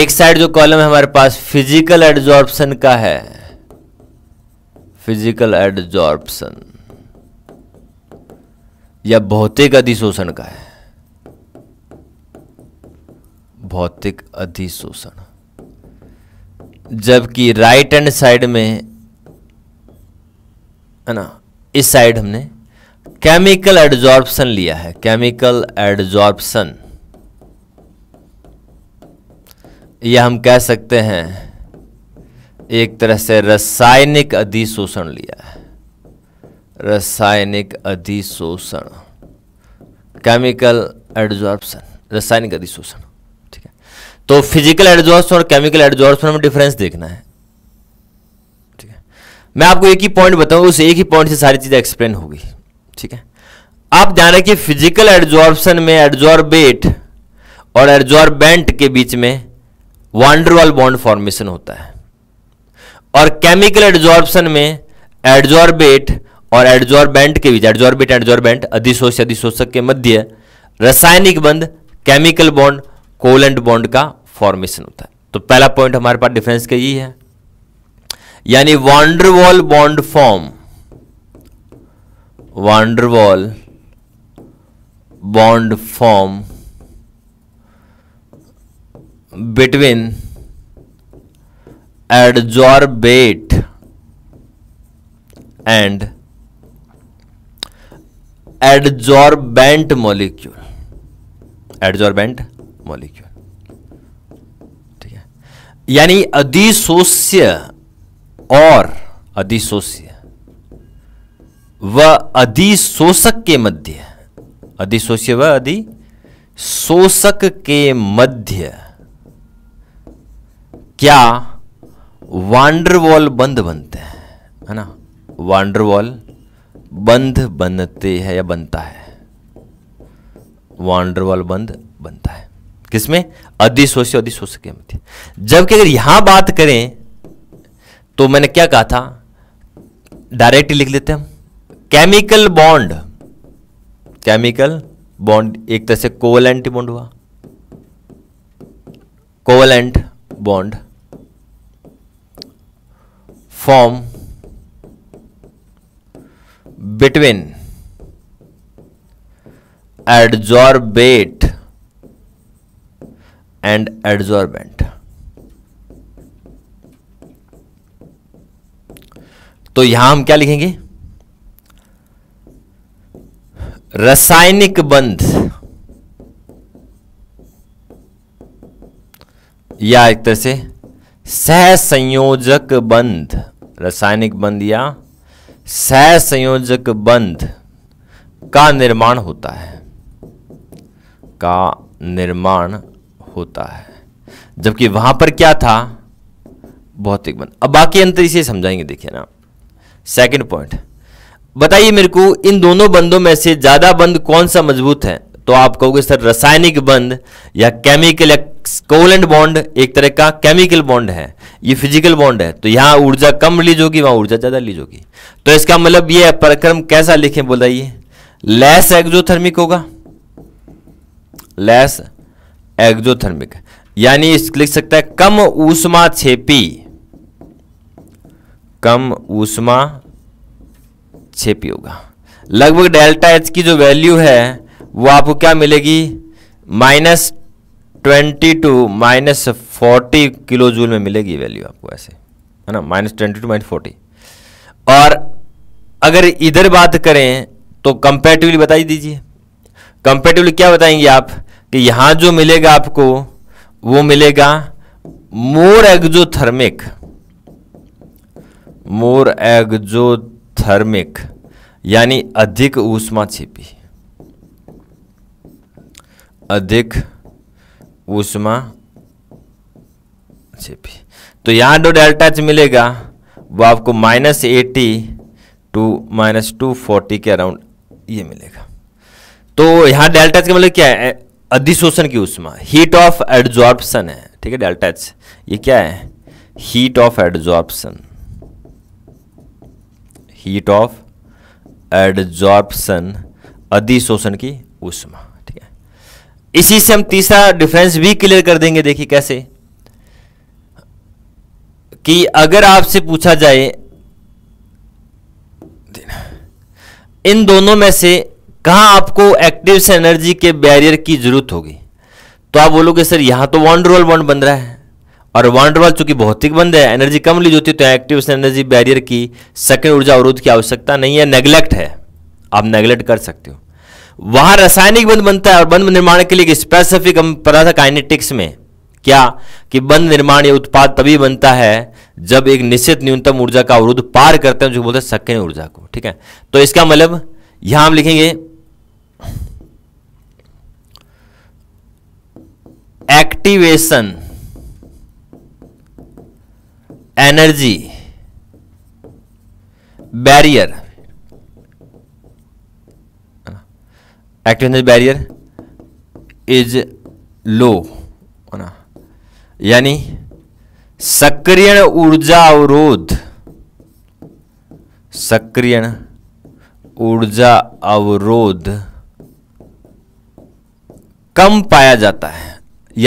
एक साइड जो कॉलम है हमारे पास फिजिकल एडजॉर्प्शन का है फिजिकल एडजॉर्प्शन या भौतिक अधिशोषण का है भौतिक अधिशोषण जबकि राइट हैंड साइड में है ना इस साइड हमने केमिकल एडजॉर्प्शन लिया है केमिकल एडजॉर्प्शन यह हम कह सकते हैं एक तरह से रासायनिक अधिशोषण लिया है रासायनिक अधिशोषण केमिकल एडजॉर्प्शन रासायनिक अधिशोषण ठीक है तो फिजिकल एडजॉर्प्शन और केमिकल एडजॉर्प्शन में डिफरेंस देखना है ठीक है मैं आपको एक ही पॉइंट बताऊंगा उस एक ही पॉइंट से सारी चीज़ें एक्सप्लेन होगी ठीक है आप ध्यान रखिए फिजिकल एडजॉर्प्शन में एडजॉर्बेट और एडजॉर्बेंट के बीच में वांडरवाल बॉन्ड फॉर्मेशन होता है और केमिकल एड्जॉर्प्शन में एड्जॉर्बेट और एड्जॉर्बेंट के बीच एड्जॉर्बेट एड्जॉर्बेंट अधिशोष अधिशोषक के मध्य रासायनिक बंद केमिकल बॉन्ड कोलेंट बॉन्ड का फॉर्मेशन होता है तो पहला पॉइंट हमारे पास डिफरेंस का यही है यानी van der Waals bond form van der Waals bond form between adsorbate and adsorbent molecule adsorbent molecule ठीक है यानी अधिशोष्य और अधिशोष्य व अधिशोषक के मध्य अधिशोष्य व अधिशोषक के मध्य क्या वांडरवॉल बंद बनते हैं है ना वांडरवॉल बंध बनते हैं या बनता है वांडरवॉल बंद बनता है किसमें अधिशोष्य अधिशोष के मध्य जबकि अगर यहां बात करें तो मैंने क्या कहा था डायरेक्टली लिख लेते हम केमिकल बॉन्ड केमिकल बॉन्ड एक तरह से कोवलेंट बॉन्ड हुआ covalent bond form between adsorbate and adsorbent तो यहां हम क्या लिखेंगे रासायनिक बंध या एक तरह से सहसंयोजक बंध रासायनिक बंध या सह संयोजक बंध का निर्माण होता है का निर्माण होता है जबकि वहां पर क्या था भौतिक बंध अब बाकी अंतर इसे समझाएंगे देखिए ना सेकंड पॉइंट बताइए मेरे को इन दोनों बंदों में से ज्यादा बंद कौन सा मजबूत है तो आप कहोगे सर रासायनिक बंध या केमिकल या कोवलेंट बॉन्ड एक तरह का केमिकल बॉन्ड है ये फिजिकल बॉन्ड है तो यहां ऊर्जा कम लीजोगी होगी ऊर्जा ज़्यादा लीजोगी होगी तो इसका मतलब ये प्रक्रम कैसा लिखें बताइए लेस एक्जोथर्मिक होगा लेस एक्जोथर्मिक यानी इस लिख सकता है कम ऊष्मा छेपी कम ऊष्मा छेपी होगा लगभग डेल्टा एच की जो वैल्यू है वो आपको क्या मिलेगी minus twenty to minus forty kilo joule में मिलेगी वैल्यू आपको ऐसे है ना minus twenty to minus forty और अगर इधर बात करें तो कंपेरेटिवली बता ही दीजिए कंपेरेटिवली क्या बताएंगे आप कि यहाँ जो मिलेगा आपको वो मिलेगा मोर एग्जोथर्मिक मोर एग्जोथर्मिक यानी अधिक ऊष्मा छिपी अधिक ऊष्मा तो यहाँ जो डेल्टा एच मिलेगा वो आपको minus eighty to minus two forty के अराउंड ये मिलेगा तो यहाँ डेल्टा एच का मतलब क्या है अधिशोषण की ऊष्मा हीट ऑफ एडजॉर्प्शन है ठीक है डेल्टा एच ये क्या है heat of adsorption heat of adsorption अधिशोषण की ऊष्मा इसी से हम तीसरा डिफरेंस भी क्लियर कर देंगे देखिए कैसे कि अगर आपसे पूछा जाए इन दोनों में से कहा आपको एक्टिव से एनर्जी के बैरियर की जरूरत होगी तो आप बोलोगे सर यहां तो वन रोल बॉन्ड बन रहा है और वांड चूंकि भौतिक बंद है एनर्जी कम ली जाती है तो एक्टिव से एनर्जी बैरियर की सेकेंड ऊर्जा अवरोध की आवश्यकता नहीं है नेग्लेक्ट है आप नेग्लेक्ट कर सकते हो वहां रासायनिक बंध बनता है और बंध निर्माण के लिए स्पेसिफिक हम पढ़ा था काइनेटिक्स में क्या कि बंध निर्माण या उत्पाद तभी बनता है जब एक निश्चित न्यूनतम ऊर्जा का अवरुद्ध पार करते हैं जो बोलते हैं सक्रिय ऊर्जा को ठीक है तो इसका मतलब यहां हम लिखेंगे activation energy barrier active barrier is low है ना यानी सक्रिय ऊर्जा अवरोध सक्रियण ऊर्जा अवरोध कम पाया जाता है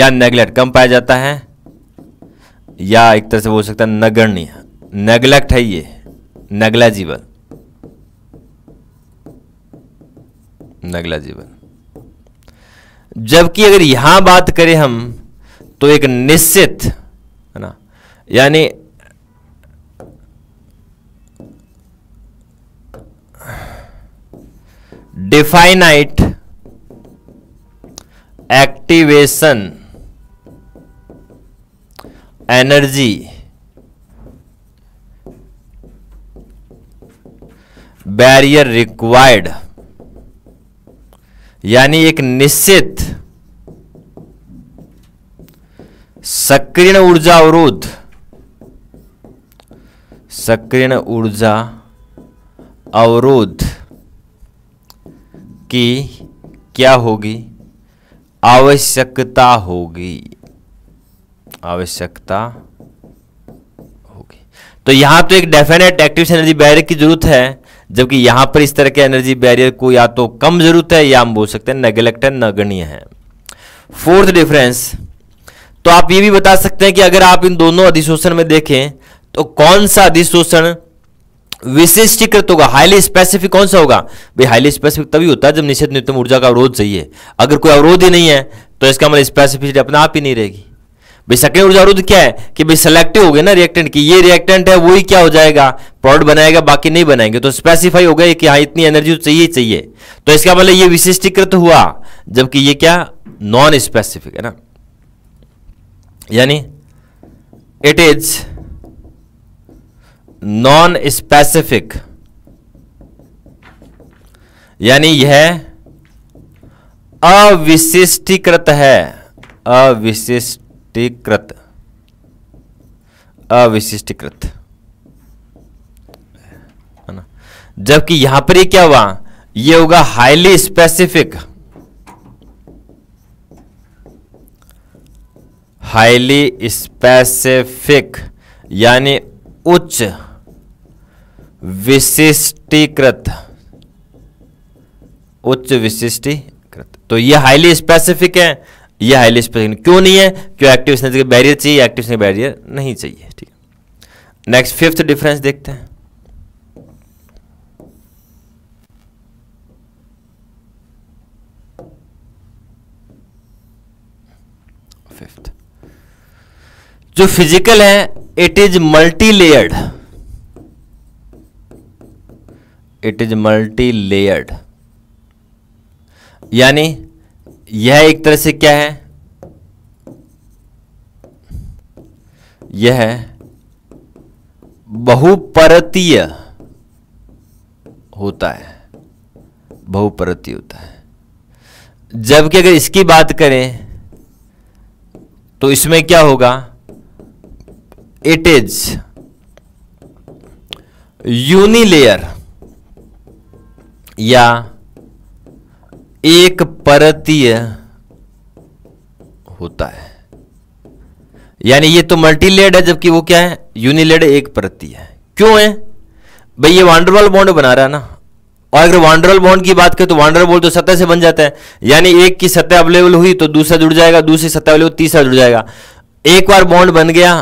या नेग्लेक्ट कम पाया जाता है या एक तरह से बोल सकता है नगण्य नेग्लेक्ट है ये नेग्लेजिबल नगला जीवन जबकि अगर यहां बात करें हम तो एक निश्चित है ना यानी definite activation energy barrier required यानी एक निश्चित सक्रिय ऊर्जा अवरोध सक्रिय ऊर्जा अवरोध की क्या होगी आवश्यकता होगी आवश्यकता होगी तो यहां तो एक डेफिनेट एक्टिव एनर्जी बैरियर की जरूरत है जबकि यहां पर इस तरह के एनर्जी बैरियर को या तो कम जरूरत है या हम बोल सकते हैं नेगलेक्ट है नगण्य है फोर्थ डिफरेंस तो आप ये भी बता सकते हैं कि अगर आप इन दोनों अधिशोषण में देखें तो कौन सा अधिशोषण विशिष्टीकृत होगा हाईली स्पेसिफिक कौन सा होगा भाई हाईली स्पेसिफिक तभी होता है जब निश्चित न्यूनतम ऊर्जा का अवरोध चाहिए अगर कोई अवरोध ही नहीं है तो इसका मतलब स्पेसिफिसिटी अपना आप ही नहीं रहेगी भाई सेकेंड ऊर्जा अवरुद्ध क्या है कि भाई सेलेक्टिव हो गया ना रिएक्टेंट की ये रिएक्टेंट है वही क्या हो जाएगा प्रोडक्ट बनाएगा बाकी नहीं बनाएंगे तो स्पेसिफाई हो गए कि हाँ इतनी एनर्जी तो चाहिए चाहिए तो इसका मतलब ये विशिष्टीकृत हुआ जबकि ये क्या नॉन स्पेसिफिक है ना यानी इट इज नॉन स्पेसिफिक यानी यह अविशिष्टीकृत है अविशिष्ट अविशिष्टीकृत अविशिष्टीकृत है ना जबकि यहां पर क्या हुआ ये होगा हाईली स्पेसिफिक हाईली स्पेसिफिक यानी उच्च विशिष्टीकृत उच्च विशिष्टीकृत तो ये हाईली स्पेसिफिक है ये हाईली स्पेसिफिक क्यों नहीं है क्यों एक्टिव सिनेरिक बैरियर चाहिए एक्टिव सिनेरिक बैरियर नहीं चाहिए ठीक है नेक्स्ट फिफ्थ डिफरेंस देखते हैं फिफ्थ जो फिजिकल है it is multi layered it is multi layered यानी यह एक तरह से क्या है यह बहुपरतीय होता है बहुपरतीय होता है जबकि अगर इसकी बात करें तो इसमें क्या होगा इट इज यूनिलेयर या एक परतीय होता है यानी ये तो मल्टीलेड है जबकि वो क्या है यूनिलेड एक परतीय है क्यों है भाई ये वांडरवाल बॉन्ड बना रहा है ना और अगर वांडरवाल बॉन्ड की बात करें तो वांडरल बॉन्ड तो सतह से बन जाता है यानी एक की सतह अवेलेबल हुई तो दूसरा जुड़ जाएगा दूसरी सतह अवेलेबल तीसरा जुड़ जाएगा एक बार बॉन्ड बन गया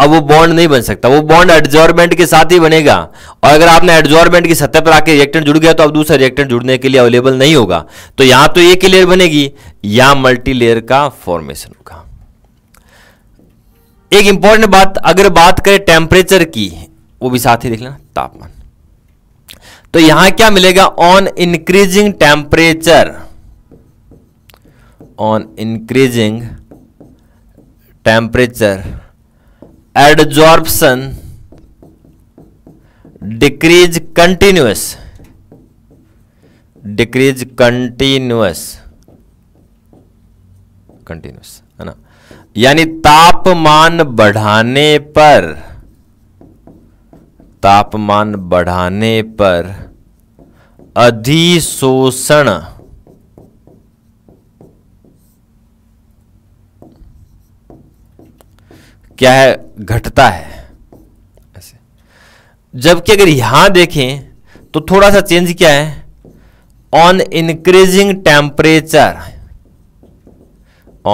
अब वो बॉन्ड नहीं बन सकता वो बॉन्ड एडजॉर्बेंट के साथ ही बनेगा और अगर आपने एडजॉर्बमेंट की सतह पर आके रिएक्टेंट जुड़ गया तो अब दूसरा रिएक्टेंट जुड़ने के लिए अवेलेबल नहीं होगा तो यहां तो एक ही लेयर बनेगी या मल्टी लेयर का फॉर्मेशन होगा एक इंपॉर्टेंट बात अगर बात करें टेम्परेचर की वो भी साथ ही देख लेना तापमान तो यहां क्या मिलेगा on increasing temperature on increasing temperature adsorption decrease continuous decrease continuous continuous है ना यानी तापमान बढ़ाने पर तापमान बढ़ाने पर अधिशोषण क्या है घटता है ऐसे जबकि अगर यहां देखें तो थोड़ा सा चेंज क्या है on increasing temperature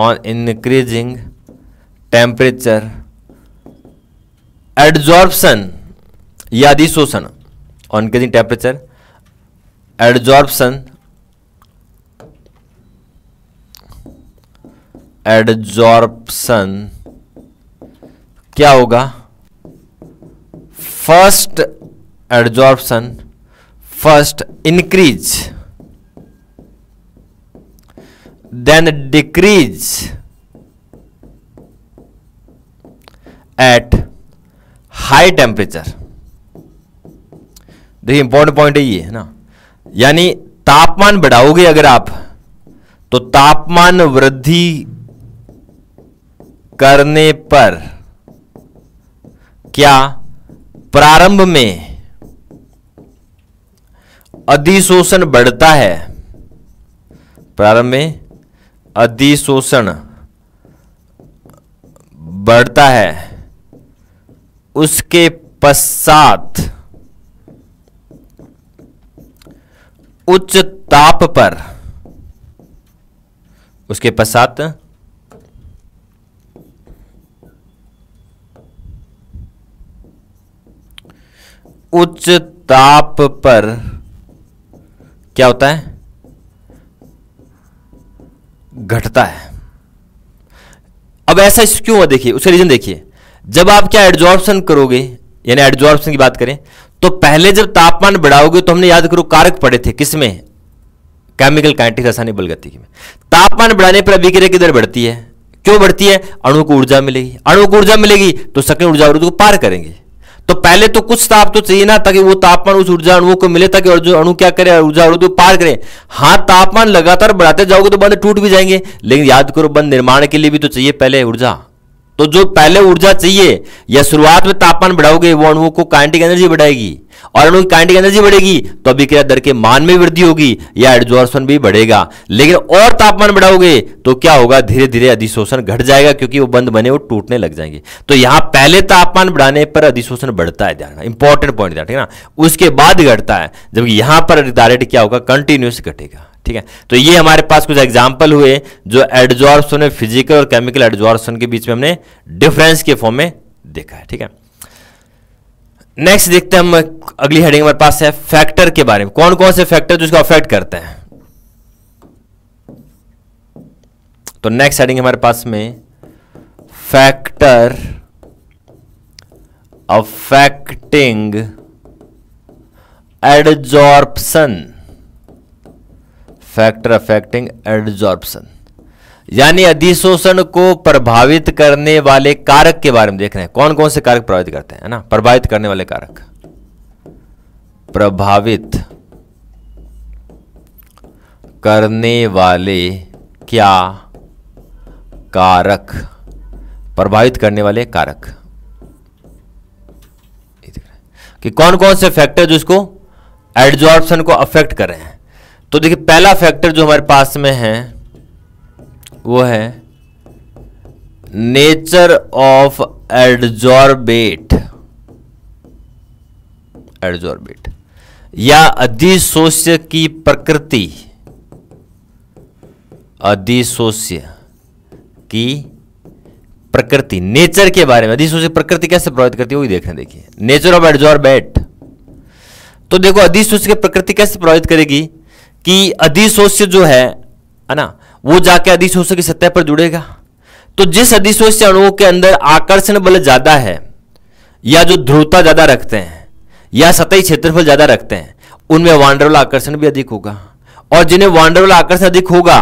on increasing temperature adsorption या अधिशोषण on increasing temperature adsorption adsorption क्या होगा first adsorption first increase then decrease at high temperature देखिए इंपॉर्टेंट पॉइंट ये है ना यानी तापमान बढ़ाओगे अगर आप तो तापमान वृद्धि करने पर क्या प्रारंभ में अधिशोषण बढ़ता है प्रारंभ में अधिशोषण बढ़ता है उसके पश्चात उच्च ताप पर उसके पश्चात उच्च ताप पर क्या होता है घटता है अब ऐसा क्यों हुआ देखिए उसका रीजन देखिए जब आप क्या एड्जॉर्प्शन करोगे यानी एड्जॉर्प्शन की बात करें तो पहले जब तापमान बढ़ाओगे तो हमने याद करो कारक पड़े थे किसमें केमिकल कैंटिक रासायनिक बल गति में तापमान बढ़ाने पर अभिक्रिया की दर बढ़ती है क्यों बढ़ती है अणु को ऊर्जा मिलेगी अणु को ऊर्जा मिलेगी तो सक्रिय ऊर्जा को पार करेंगे तो पहले तो कुछ ताप तो चाहिए ना ताकि वो तापमान उस ऊर्जा अणु को मिले ताकि अणु क्या करे ऊर्जा अणु पार करे हाँ तापमान लगातार बढ़ाते जाओगे तो बंद टूट भी जाएंगे लेकिन याद करो बंद निर्माण के लिए भी तो चाहिए पहले ऊर्जा तो जो पहले ऊर्जा चाहिए या शुरुआत में तापमान बढ़ाओगे वो अणुओं को काइनेटिक एनर्जी बढ़ाएगी और अणु की काइनेटिक एनर्जी बढ़ेगी तो अभिक्रिया दर के मान में वृद्धि होगी या एडजॉर्सन भी बढ़ेगा लेकिन और तापमान बढ़ाओगे तो क्या होगा धीरे धीरे अधिशोषण घट जाएगा क्योंकि वो बंद बने वो टूटने लग जाएंगे तो यहां पहले तापमान बढ़ाने पर अधिशोषण बढ़ता है ध्यान इंपॉर्टेंट पॉइंट ठीक है ना उसके बाद घटता है जबकि यहां पर डायरेक्ट क्या होगा कंटिन्यूस घटेगा ठीक है तो ये हमारे पास कुछ एग्जाम्पल हुए जो एडजॉर्सन फिजिकल और केमिकल एडजॉर्सन के बीच में हमने डिफरेंस के फॉर्म में देखा है ठीक है नेक्स्ट देखते हैं हम अगली हेडिंग हमारे पास है फैक्टर के बारे में कौन कौन से फैक्टर जो इसको अफेक्ट करते हैं तो नेक्स्ट हेडिंग हमारे पास में factor affecting adsorption factor affecting adsorption यानी अधिशोषण को प्रभावित करने वाले कारक के बारे में देख रहे हैं कौन कौन से कारक प्रभावित करते हैं ना प्रभावित करने वाले कारक प्रभावित करने वाले क्या कारक प्रभावित करने वाले कारक कि कौन कौन से फैक्टर जो इसको एडजॉर्प्शन को अफेक्ट कर रहे हैं तो देखिए पहला फैक्टर जो हमारे पास में है वो है नेचर ऑफ एडजॉर्बेट एडजॉर्बेट या अधिशोष्य की प्रकृति अधिशोष्य की प्रकृति नेचर के बारे में अधिशोष्य प्रकृति कैसे प्रभावित करती है वही देखने देखिए नेचर ऑफ एडजॉर्बेट तो देखो अधिशोष्य की प्रकृति कैसे प्रभावित करेगी कि अधिशोष्य जो है है ना वो जाके अधिस हो सके सतह पर जुड़ेगा तो जिस अधिशोष अणुओं के अंदर आकर्षण बल ज्यादा है या जो ध्रुवता ज्यादा रखते हैं या सतही क्षेत्रफल ज्यादा रखते हैं उनमें वांडरवल आकर्षण भी अधिक होगा और जिन्हें वांडरवल आकर्षण अधिक होगा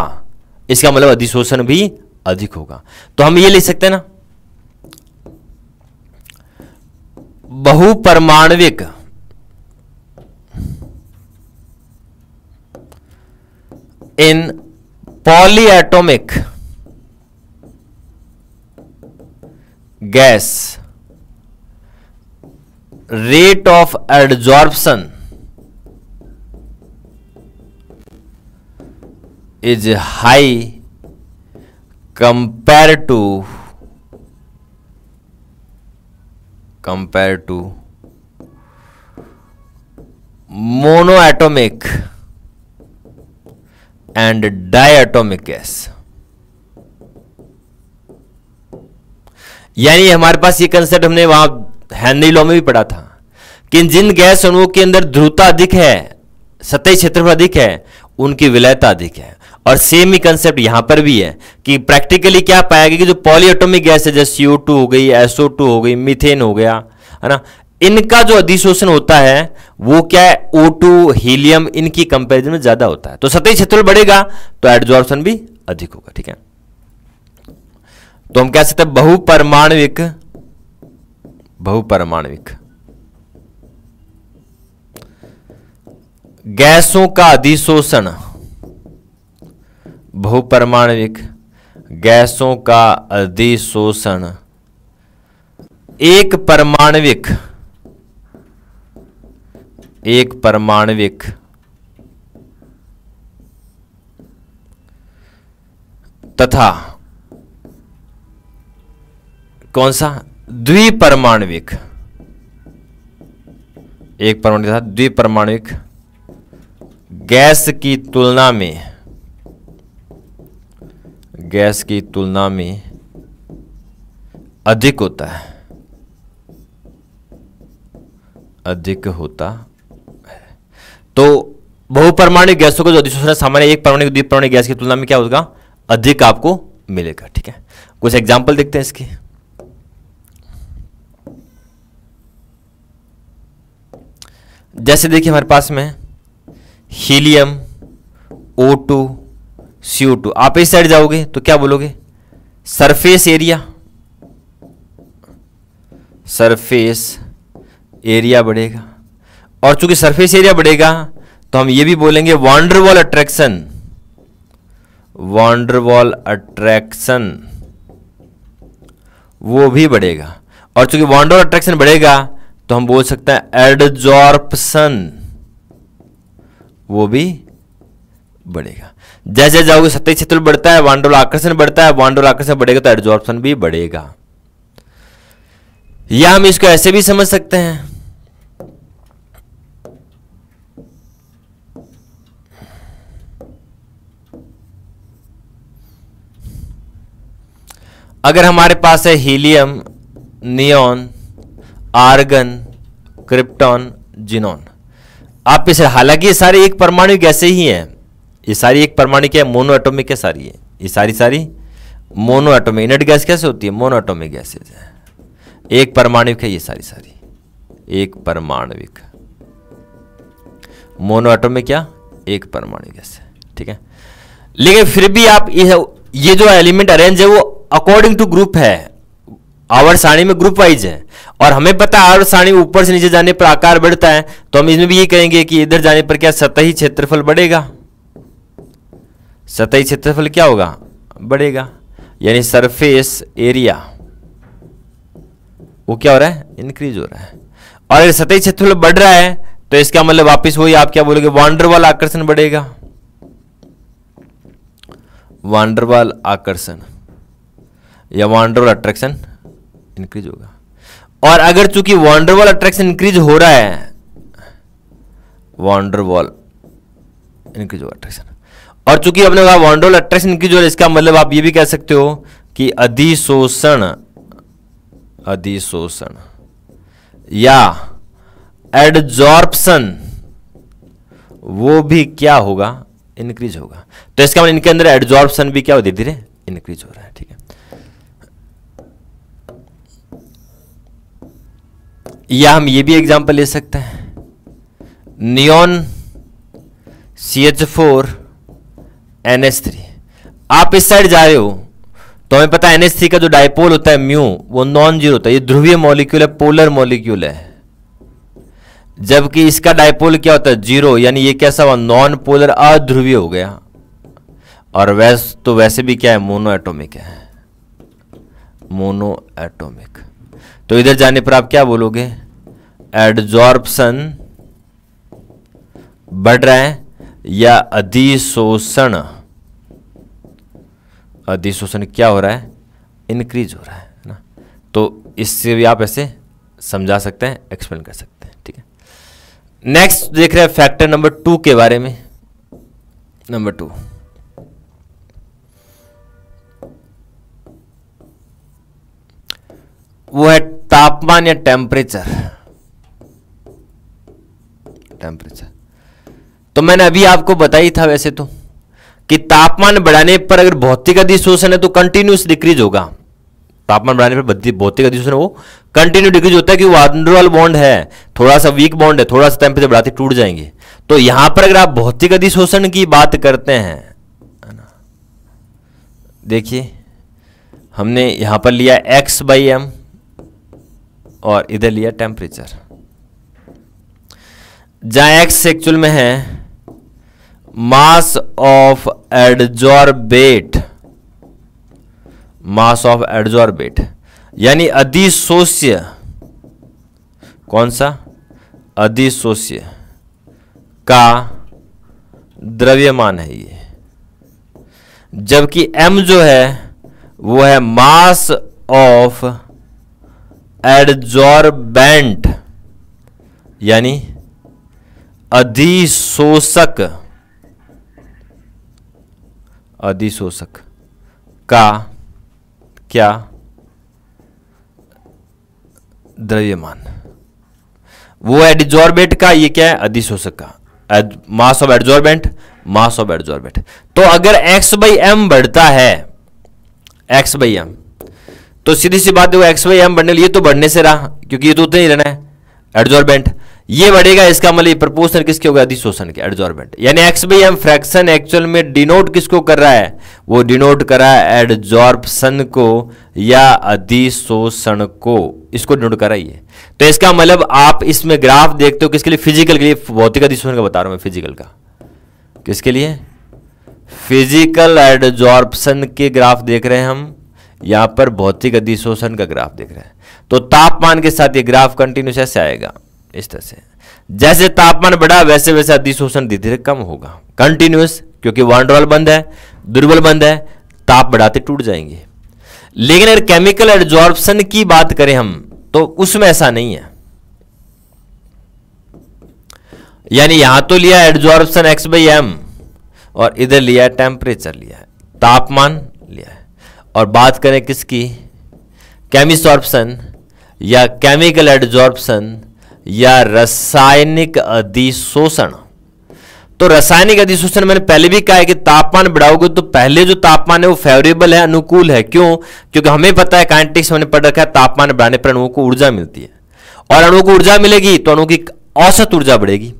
इसका मतलब अधिशोषण भी अधिक होगा तो हम ये ले सकते हैं ना बहुपरमाणविक in polyatomic gas rate of adsorption is high compare to compare to mono atomic and diatomic gas यानी हमारे पास ये कंसेप्ट हमने वहां हैनरी लॉ में भी पढ़ा था कि जिन गैस अणुओं के अंदर ध्रुवता अधिक है सतह क्षेत्रफल अधिक है उनकी विलयता अधिक है और सेम ही कंसेप्ट यहां पर भी है कि प्रैक्टिकली क्या पाया गया कि जो पॉलीएटोमिक गैस है जैसे सीओ टू हो गई एसओ टू हो गई मिथेन हो गया है ना इनका जो अधिशोषण होता है वो क्या है ओ टू हीलियम इनकी कंपैरिजन में ज्यादा होता है तो सतही क्षेत्र बढ़ेगा तो एडजॉर्प्शन भी अधिक होगा ठीक है तो हम कह सकते हैं बहुपरमाणविक बहुपरमाणविक गैसों का अधिशोषण बहुपरमाणविक गैसों का अधिशोषण एक परमाणविक एक परमाणविक तथा कौन सा द्विपरमाणविक एक परमाणु तथा द्विपरमाणविक गैस की तुलना में गैस की तुलना में अधिक होता है अधिक होता तो बहुपरमाणु गैसों का जो अधिशोषण है सामान्य एक परमाणु परमाणु गैस की तुलना में क्या होगा अधिक आपको मिलेगा ठीक है कुछ एग्जाम्पल देखते हैं इसकी जैसे देखिए हमारे पास में helium O two C O two आप इस साइड जाओगे तो क्या बोलोगे सरफेस एरिया सरफेस एरिया बढ़ेगा और चूंकि सरफेस एरिया बढ़ेगा तो हम ये भी बोलेंगे वॉन्डरवॉल अट्रैक्शन वॉन्डरवॉल अट्रैक्शन वो भी बढ़ेगा और चूंकि वॉन्डरवॉल अट्रैक्शन बढ़ेगा तो हम बोल सकते हैं एडजॉर्पन वो भी बढ़ेगा जैसे जाओगे सतह क्षेत्र बढ़ता है वांडोल आकर्षण बढ़ता है वांडोल आकर्षण बढ़ेगा तो एडजॉर्प्शन भी बढ़ेगा या हम इसको ऐसे भी समझ सकते हैं अगर हमारे पास है helium neon argon krypton xenon आप इसे हालांकि ये सारे एक परमाणु गैसे ही हैं ये सारी एक परमाणु क्या है मोनो एटोमिक है सारी है ये सारी सारी मोनो एटोमिक इनर्ट गैस कैसे होती है मोनो एटोमिक गैसेज है एक परमाणु है ये सारी सारी एक परमाणु मोनो एटोमिक क्या एक परमाणु गैस है ठीक है लेकिन फिर भी आप ये जो एलिमेंट अरेंज है वो अकॉर्डिंग टू ग्रुप है आवर सारणी में ग्रुप वाइज है और हमें पता है आवर सारणी ऊपर से नीचे जाने पर आकार बढ़ता है तो हम इसमें भी ये कहेंगे कि इधर जाने पर क्या सतही क्षेत्रफल बढ़ेगा सतही क्षेत्रफल क्या होगा बढ़ेगा यानी सरफेस एरिया वो क्या हो रहा है इंक्रीज हो रहा है और अगर सतही क्षेत्रफल बढ़ रहा है तो इसका मतलब वापिस वही आप क्या बोलोगे वांडरवाल आकर्षण बढ़ेगा वांडरवाल आकर्षण या वॉन्डरबल अट्रैक्शन इंक्रीज होगा और अगर चूंकि वॉन्डरवॉल अट्रैक्शन इंक्रीज हो रहा है वॉन्डरवॉल इंक्रीज होगा अट्रैक्शन और चूंकि आपने कहा वॉन्डरबल अट्रैक्शन इंक्रीज हो रहा है इसका मतलब आप ये भी कह सकते हो कि अधिशोषण अधिशोषण या एडजॉर्प्शन वो भी क्या होगा इंक्रीज होगा तो इसका मतलब इनके अंदर एडजॉर्प्शन भी क्या हो धीरे धीरे इंक्रीज हो रहा है ठीक है या हम ये भी एग्जाम्पल ले सकते हैं neon C H four N S three आप इस साइड जा रहे हो तो हमें पता है एन एस थ्री का जो डायपोल होता है म्यू वो नॉन जीरो होता है ये ध्रुवीय मॉलिक्यूल है पोलर मॉलिक्यूल है जबकि इसका डायपोल क्या होता है जीरो यानी ये कैसा हुआ नॉन पोलर अध्रुवीय हो गया और वैस तो वैसे भी क्या है मोनो एटोमिक है मोनो एटोमिक तो इधर जाने पर आप क्या बोलोगे एडजॉर्प्शन बढ़ रहा है या अधिशोषण अधिशोषण क्या हो रहा है इंक्रीज हो रहा है ना तो इससे भी आप ऐसे समझा सकते हैं एक्सप्लेन कर सकते हैं ठीक है नेक्स्ट देख रहे हैं फैक्टर नंबर टू के बारे में नंबर टू वो है तापमान या टेम्परेचर टेम्परेचर तो मैंने अभी आपको बताई था वैसे तो कि तापमान बढ़ाने पर अगर भौतिक अधिशोषण है तो कंटिन्यूस डिक्रीज होगा तापमान बढ़ाने पर भौतिक अधिशोषण वो कंटिन्यू डिक्रीज होता है कि वो आंड्रोल बॉन्ड है थोड़ा सा वीक बॉन्ड है थोड़ा सा टेम्परेचर बढ़ाते टूट जाएंगे तो यहां पर अगर आप भौतिक अधिशोषण की बात करते हैं देखिए हमने यहां पर लिया एक्स बाई एम और इधर लिया टेम्परेचर जहाँ एक्स एक्चुअल में है mass of adsorbate mass of adsorbate यानी अधिशोष्य कौन सा अधिशोष्य का द्रव्यमान है ये जबकि m जो है वो है मास ऑफ एडजॉर्बेंट यानी अधिशोषक अधिशोषक का क्या द्रव्यमान वो एडजॉर्बेट का ये क्या है अधिशोषक का mass of adsorbent mass of adsorbent तो अगर एक्स बाई एम बढ़ता है एक्स बाई एम तो सीधी सी बात है वो एक्स बाई एम बढ़ने लिए तो बढ़ने से रहा क्योंकि ये तो उतना ही रहना है एडजॉर्बेंट ये बढ़ेगा इसका मतलब प्रपोर्शन किसके होगा अधिशोषण के एडजॉर्बेंट यानी x by m fraction actual में डिनोट किसको कर रहा है वो डिनोट कर रहा है एडजॉर्बसन को या अधिशोषण को इसको डिनोट कर रहा है तो इसका मतलब आप इसमें ग्राफ देखते हो किसके लिए फिजिकल के लिए भौतिक अधिशोषण का बता रहा हूं मैं फिजिकल का किसके लिए फिजिकल एडजॉर्बसन के ग्राफ देख रहे हैं हम यहां पर भौतिक अधिशोषण का ग्राफ देख रहे हैं तो तापमान के साथ ये ग्राफ कंटिन्यूस ऐसे आएगा इस तरह से जैसे तापमान बढ़ा वैसे वैसे अधिशोषण धीरे धीरे कम होगा कंटिन्यूस क्योंकि वांडरवाल बंद है दुर्बल बंद है ताप बढ़ाते टूट जाएंगे लेकिन अगर केमिकल एब्जॉर्प्शन की बात करें हम तो उसमें ऐसा नहीं है यानी यहां तो लिया एब्जॉर्प्शन एक्स बाई एम और इधर लिया टेम्परेचर लिया है तापमान लिया है और बात करें किसकी केमिसॉर्प्शन या केमिकल एड्जॉर्प्शन या रासायनिक अधिशोषण तो रासायनिक अधिशोषण मैंने पहले भी कहा है कि तापमान बढ़ाओगे तो पहले जो तापमान है वो फेवरेबल है अनुकूल है क्यों क्योंकि हमें पता है काइनेटिक्स हमने पढ़ रखा है तापमान बढ़ाने पर अणुओं को ऊर्जा मिलती है और अणुओं को ऊर्जा मिलेगी तो अणु की औसत ऊर्जा बढ़ेगी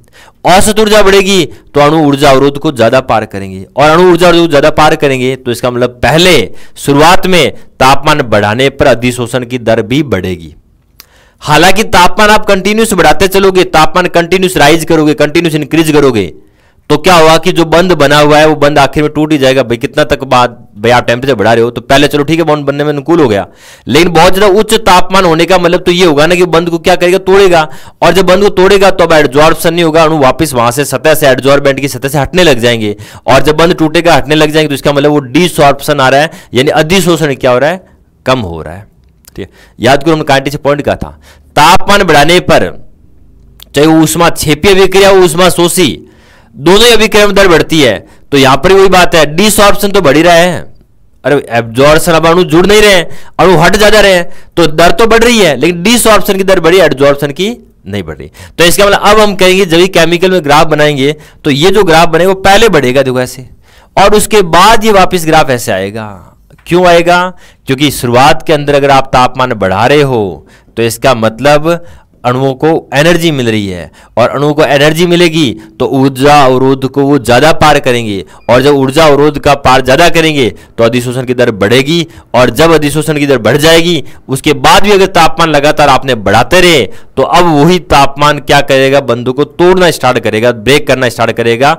औसत ऊर्जा बढ़ेगी तो अणु ऊर्जा अवरोध को ज्यादा पार करेंगे और अणु ऊर्जा अवरोध ज्यादा पार करेंगे तो इसका मतलब पहले शुरुआत में तापमान बढ़ाने पर अधिशोषण की दर भी बढ़ेगी हालांकि तापमान आप कंटिन्यूस बढ़ाते चलोगे तापमान कंटिन्यूस राइज करोगे कंटिन्यूस इंक्रीज करोगे तो क्या हुआ कि जो बंद बना हुआ है वो बंद आखिर में टूट ही जाएगा भाई कितना तक बाद भाई आप टेम्परेचर बढ़ा रहे हो तो पहले चलो ठीक है बाउंड बनने में अनुकूल हो गया लेकिन बहुत ज्यादा उच्च तापमान होने का मतलब तो ये होगा ना कि बंद को क्या करेगा तोड़ेगा और जब बंद को तोड़ेगा तो अब एडजॉर्बसन नहीं होगा अणु वापस वहां से सतह से एडजॉर्बेंट की सतह से हटने लग जाएंगे और जब बंद टूटेगा हटने लग जाएंगे तो इसका मतलब वो डिसन आ रहा है यानी अधिशोषण क्या हो रहा है कम हो रहा है ठीक है याद करो हमने कांटे से पॉइंट कहा था तापमान बढ़ाने पर चाहे वो उष्मा छेपी अभिक्रिया उष्मा शोषी दोनों ही अभिक्रिया में दर बढ़ती है तो यहां पर वही बात है डिसऑप्शन तो बढ़ ही रहा है अरे एब्जॉर्प्शन अब अणु जुड़ नहीं रहे हैं वो हट जा जा रहे हैं तो दर तो बढ़ रही है लेकिन डिसऑप्शन की दर बढ़ी एब्जॉर्प्शन की नहीं बढ़ रही तो इसका मतलब अब हम कहेंगे जब केमिकल में ग्राफ बनाएंगे तो ये जो ग्राफ बनेगा वो पहले बढ़ेगा देखो ऐसे और उसके बाद ये वापस ग्राफ ऐसे आएगा क्यों आएगा क्योंकि शुरुआत के अंदर अगर आप तापमान बढ़ा रहे हो तो इसका मतलब अणुओं को एनर्जी मिल रही है और अणुओं को एनर्जी मिलेगी तो ऊर्जा अवरोध को वो ज़्यादा पार करेंगे और जब ऊर्जा अवरोध का पार ज़्यादा करेंगे तो अधिशोषण की दर बढ़ेगी और जब अधिशोषण की दर बढ़ जाएगी उसके बाद भी अगर तापमान लगातार आपने बढ़ाते रहे तो अब वही तापमान क्या करेगा बंधु को तोड़ना स्टार्ट करेगा ब्रेक करना स्टार्ट करेगा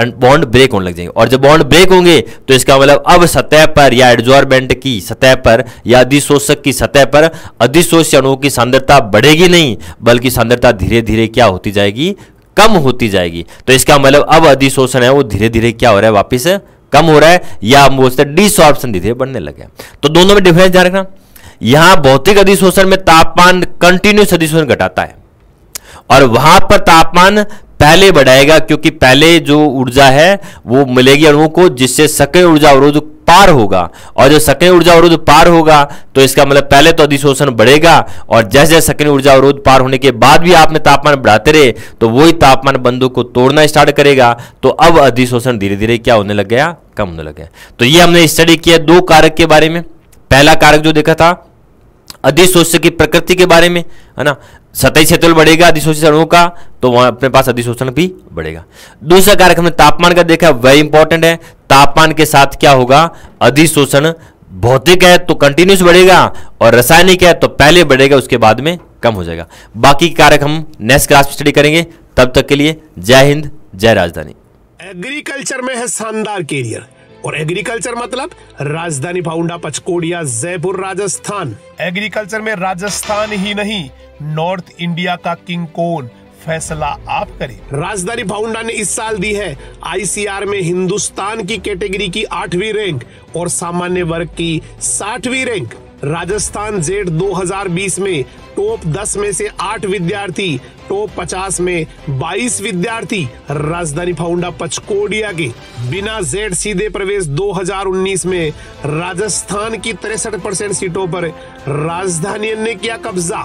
बॉन्ड ब्रेक होने लग जाएंगे और जब बॉन्ड ब्रेक होंगे तो इसका मतलब अब सतह पर या एडजॉर्बेंट की सतह पर या अधिशोषक की सतह पर अधिशोष अणुओं की सांद्रता बढ़ेगी नहीं बल्कि सांद्रता धीरे धीरे क्या होती जाएगी कम होती जाएगी तो इसका मतलब अब अधिशोषण है वो धीरे धीरे क्या हो रहा है वापिस कम हो रहा है या हम बोलते हैं धीरे धीरे बढ़ने लगे तो दोनों में डिफरेंस ध्यान रखना यहां भौतिक अधिशोषण में तापमान कंटिन्यूस अधिशोषण घटाता है और वहां पर तापमान पहले बढ़ाएगा क्योंकि पहले जो ऊर्जा है वो मिलेगी अणुओं को जिससे सक्रिय ऊर्जा अवरोध पार होगा और जब सक्रिय ऊर्जा अवरोध पार होगा तो इसका मतलब पहले तो अधिशोषण बढ़ेगा और जैसे जैसे सक्रिय ऊर्जा अवरोध पार होने के बाद भी आपने तापमान बढ़ाते रहे तो वही तापमान बंधु को तोड़ना स्टार्ट करेगा तो अब अधिशोषण धीरे धीरे क्या होने लग गया कम होने लग गया तो ये हमने स्टडी किया दो कारक के बारे में पहला कारक जो देखा था अधिशोष की प्रकृति के बारे में है ना सतही क्षेत्र बढ़ेगा अधिशोषित अणुओं का तो वहां अपने पास अधिशोषण भी बढ़ेगा दूसरा कारक हमने तापमान का देखा वह इंपॉर्टेंट है तापमान के साथ क्या होगा अधिशोषण भौतिक है तो कंटिन्यूस बढ़ेगा और रासायनिक है तो पहले बढ़ेगा उसके बाद में कम हो जाएगा बाकी कारक हम नेक्स्ट क्लास में स्टडी करेंगे तब तक के लिए जय हिंद जय राजधानी एग्रीकल्चर में है शानदार कैरियर और एग्रीकल्चर मतलब राजधानी फाउंडा पचकोड़िया जयपुर राजस्थान एग्रीकल्चर में राजस्थान ही नहीं नॉर्थ इंडिया का किंग कौन फैसला आप करें राजधानी फाउंडा ने इस साल दी है आईसीआर में हिंदुस्तान की कैटेगरी की आठवीं रैंक और सामान्य वर्ग की साठवीं रैंक राजस्थान जेड 2020 में टॉप 10 में से 8 विद्यार्थी टॉप 50 में 22 विद्यार्थी राजधानी फाउंडा पचकोडिया के बिना जेड सीधे प्रवेश 2019 में राजस्थान की तिरसठ परसेंट सीटों पर राजधानी ने किया कब्जा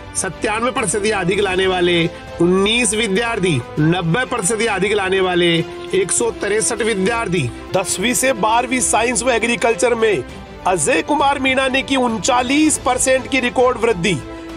सत्तानवे प्रतिशत अधिक लाने वाले उन्नीस विद्यार्थी नब्बे प्रतिशत अधिक लाने वाले एक सौ तिरसठ विद्यार्थी दसवीं से बारहवीं साइंस व एग्रीकल्चर में अजय कुमार मीणा ने की उनचालीस परसेंट की रिकॉर्ड वृद्धि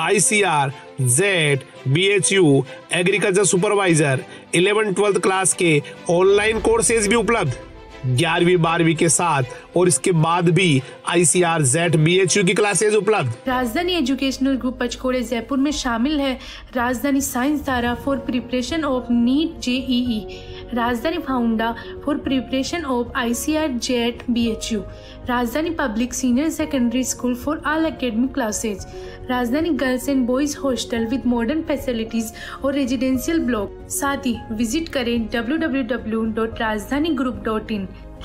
ICR JET U agriculture supervisor eleven twelfth class के ऑनलाइन कोर्सेज भी उपलब्ध ग्यारहवीं बारहवीं के साथ और इसके बाद भी ICR JET B H U की क्लासेज उपलब्ध राजधानी एजुकेशनल ग्रुप पचकोड़े जयपुर में शामिल है राजधानी साइंस धारा for preparation of NEET JEE Rajdhani फाउंडा for preparation of I C B JET U Rajdhani public senior secondary school for all academic classes Rajdhani girls and boys hostel with modern facilities और residential block साथ ही visit करें W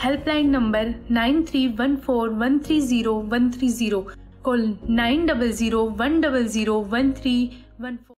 helpline number nine three one four one three zero one three zero call nine double zero one double zero one three one four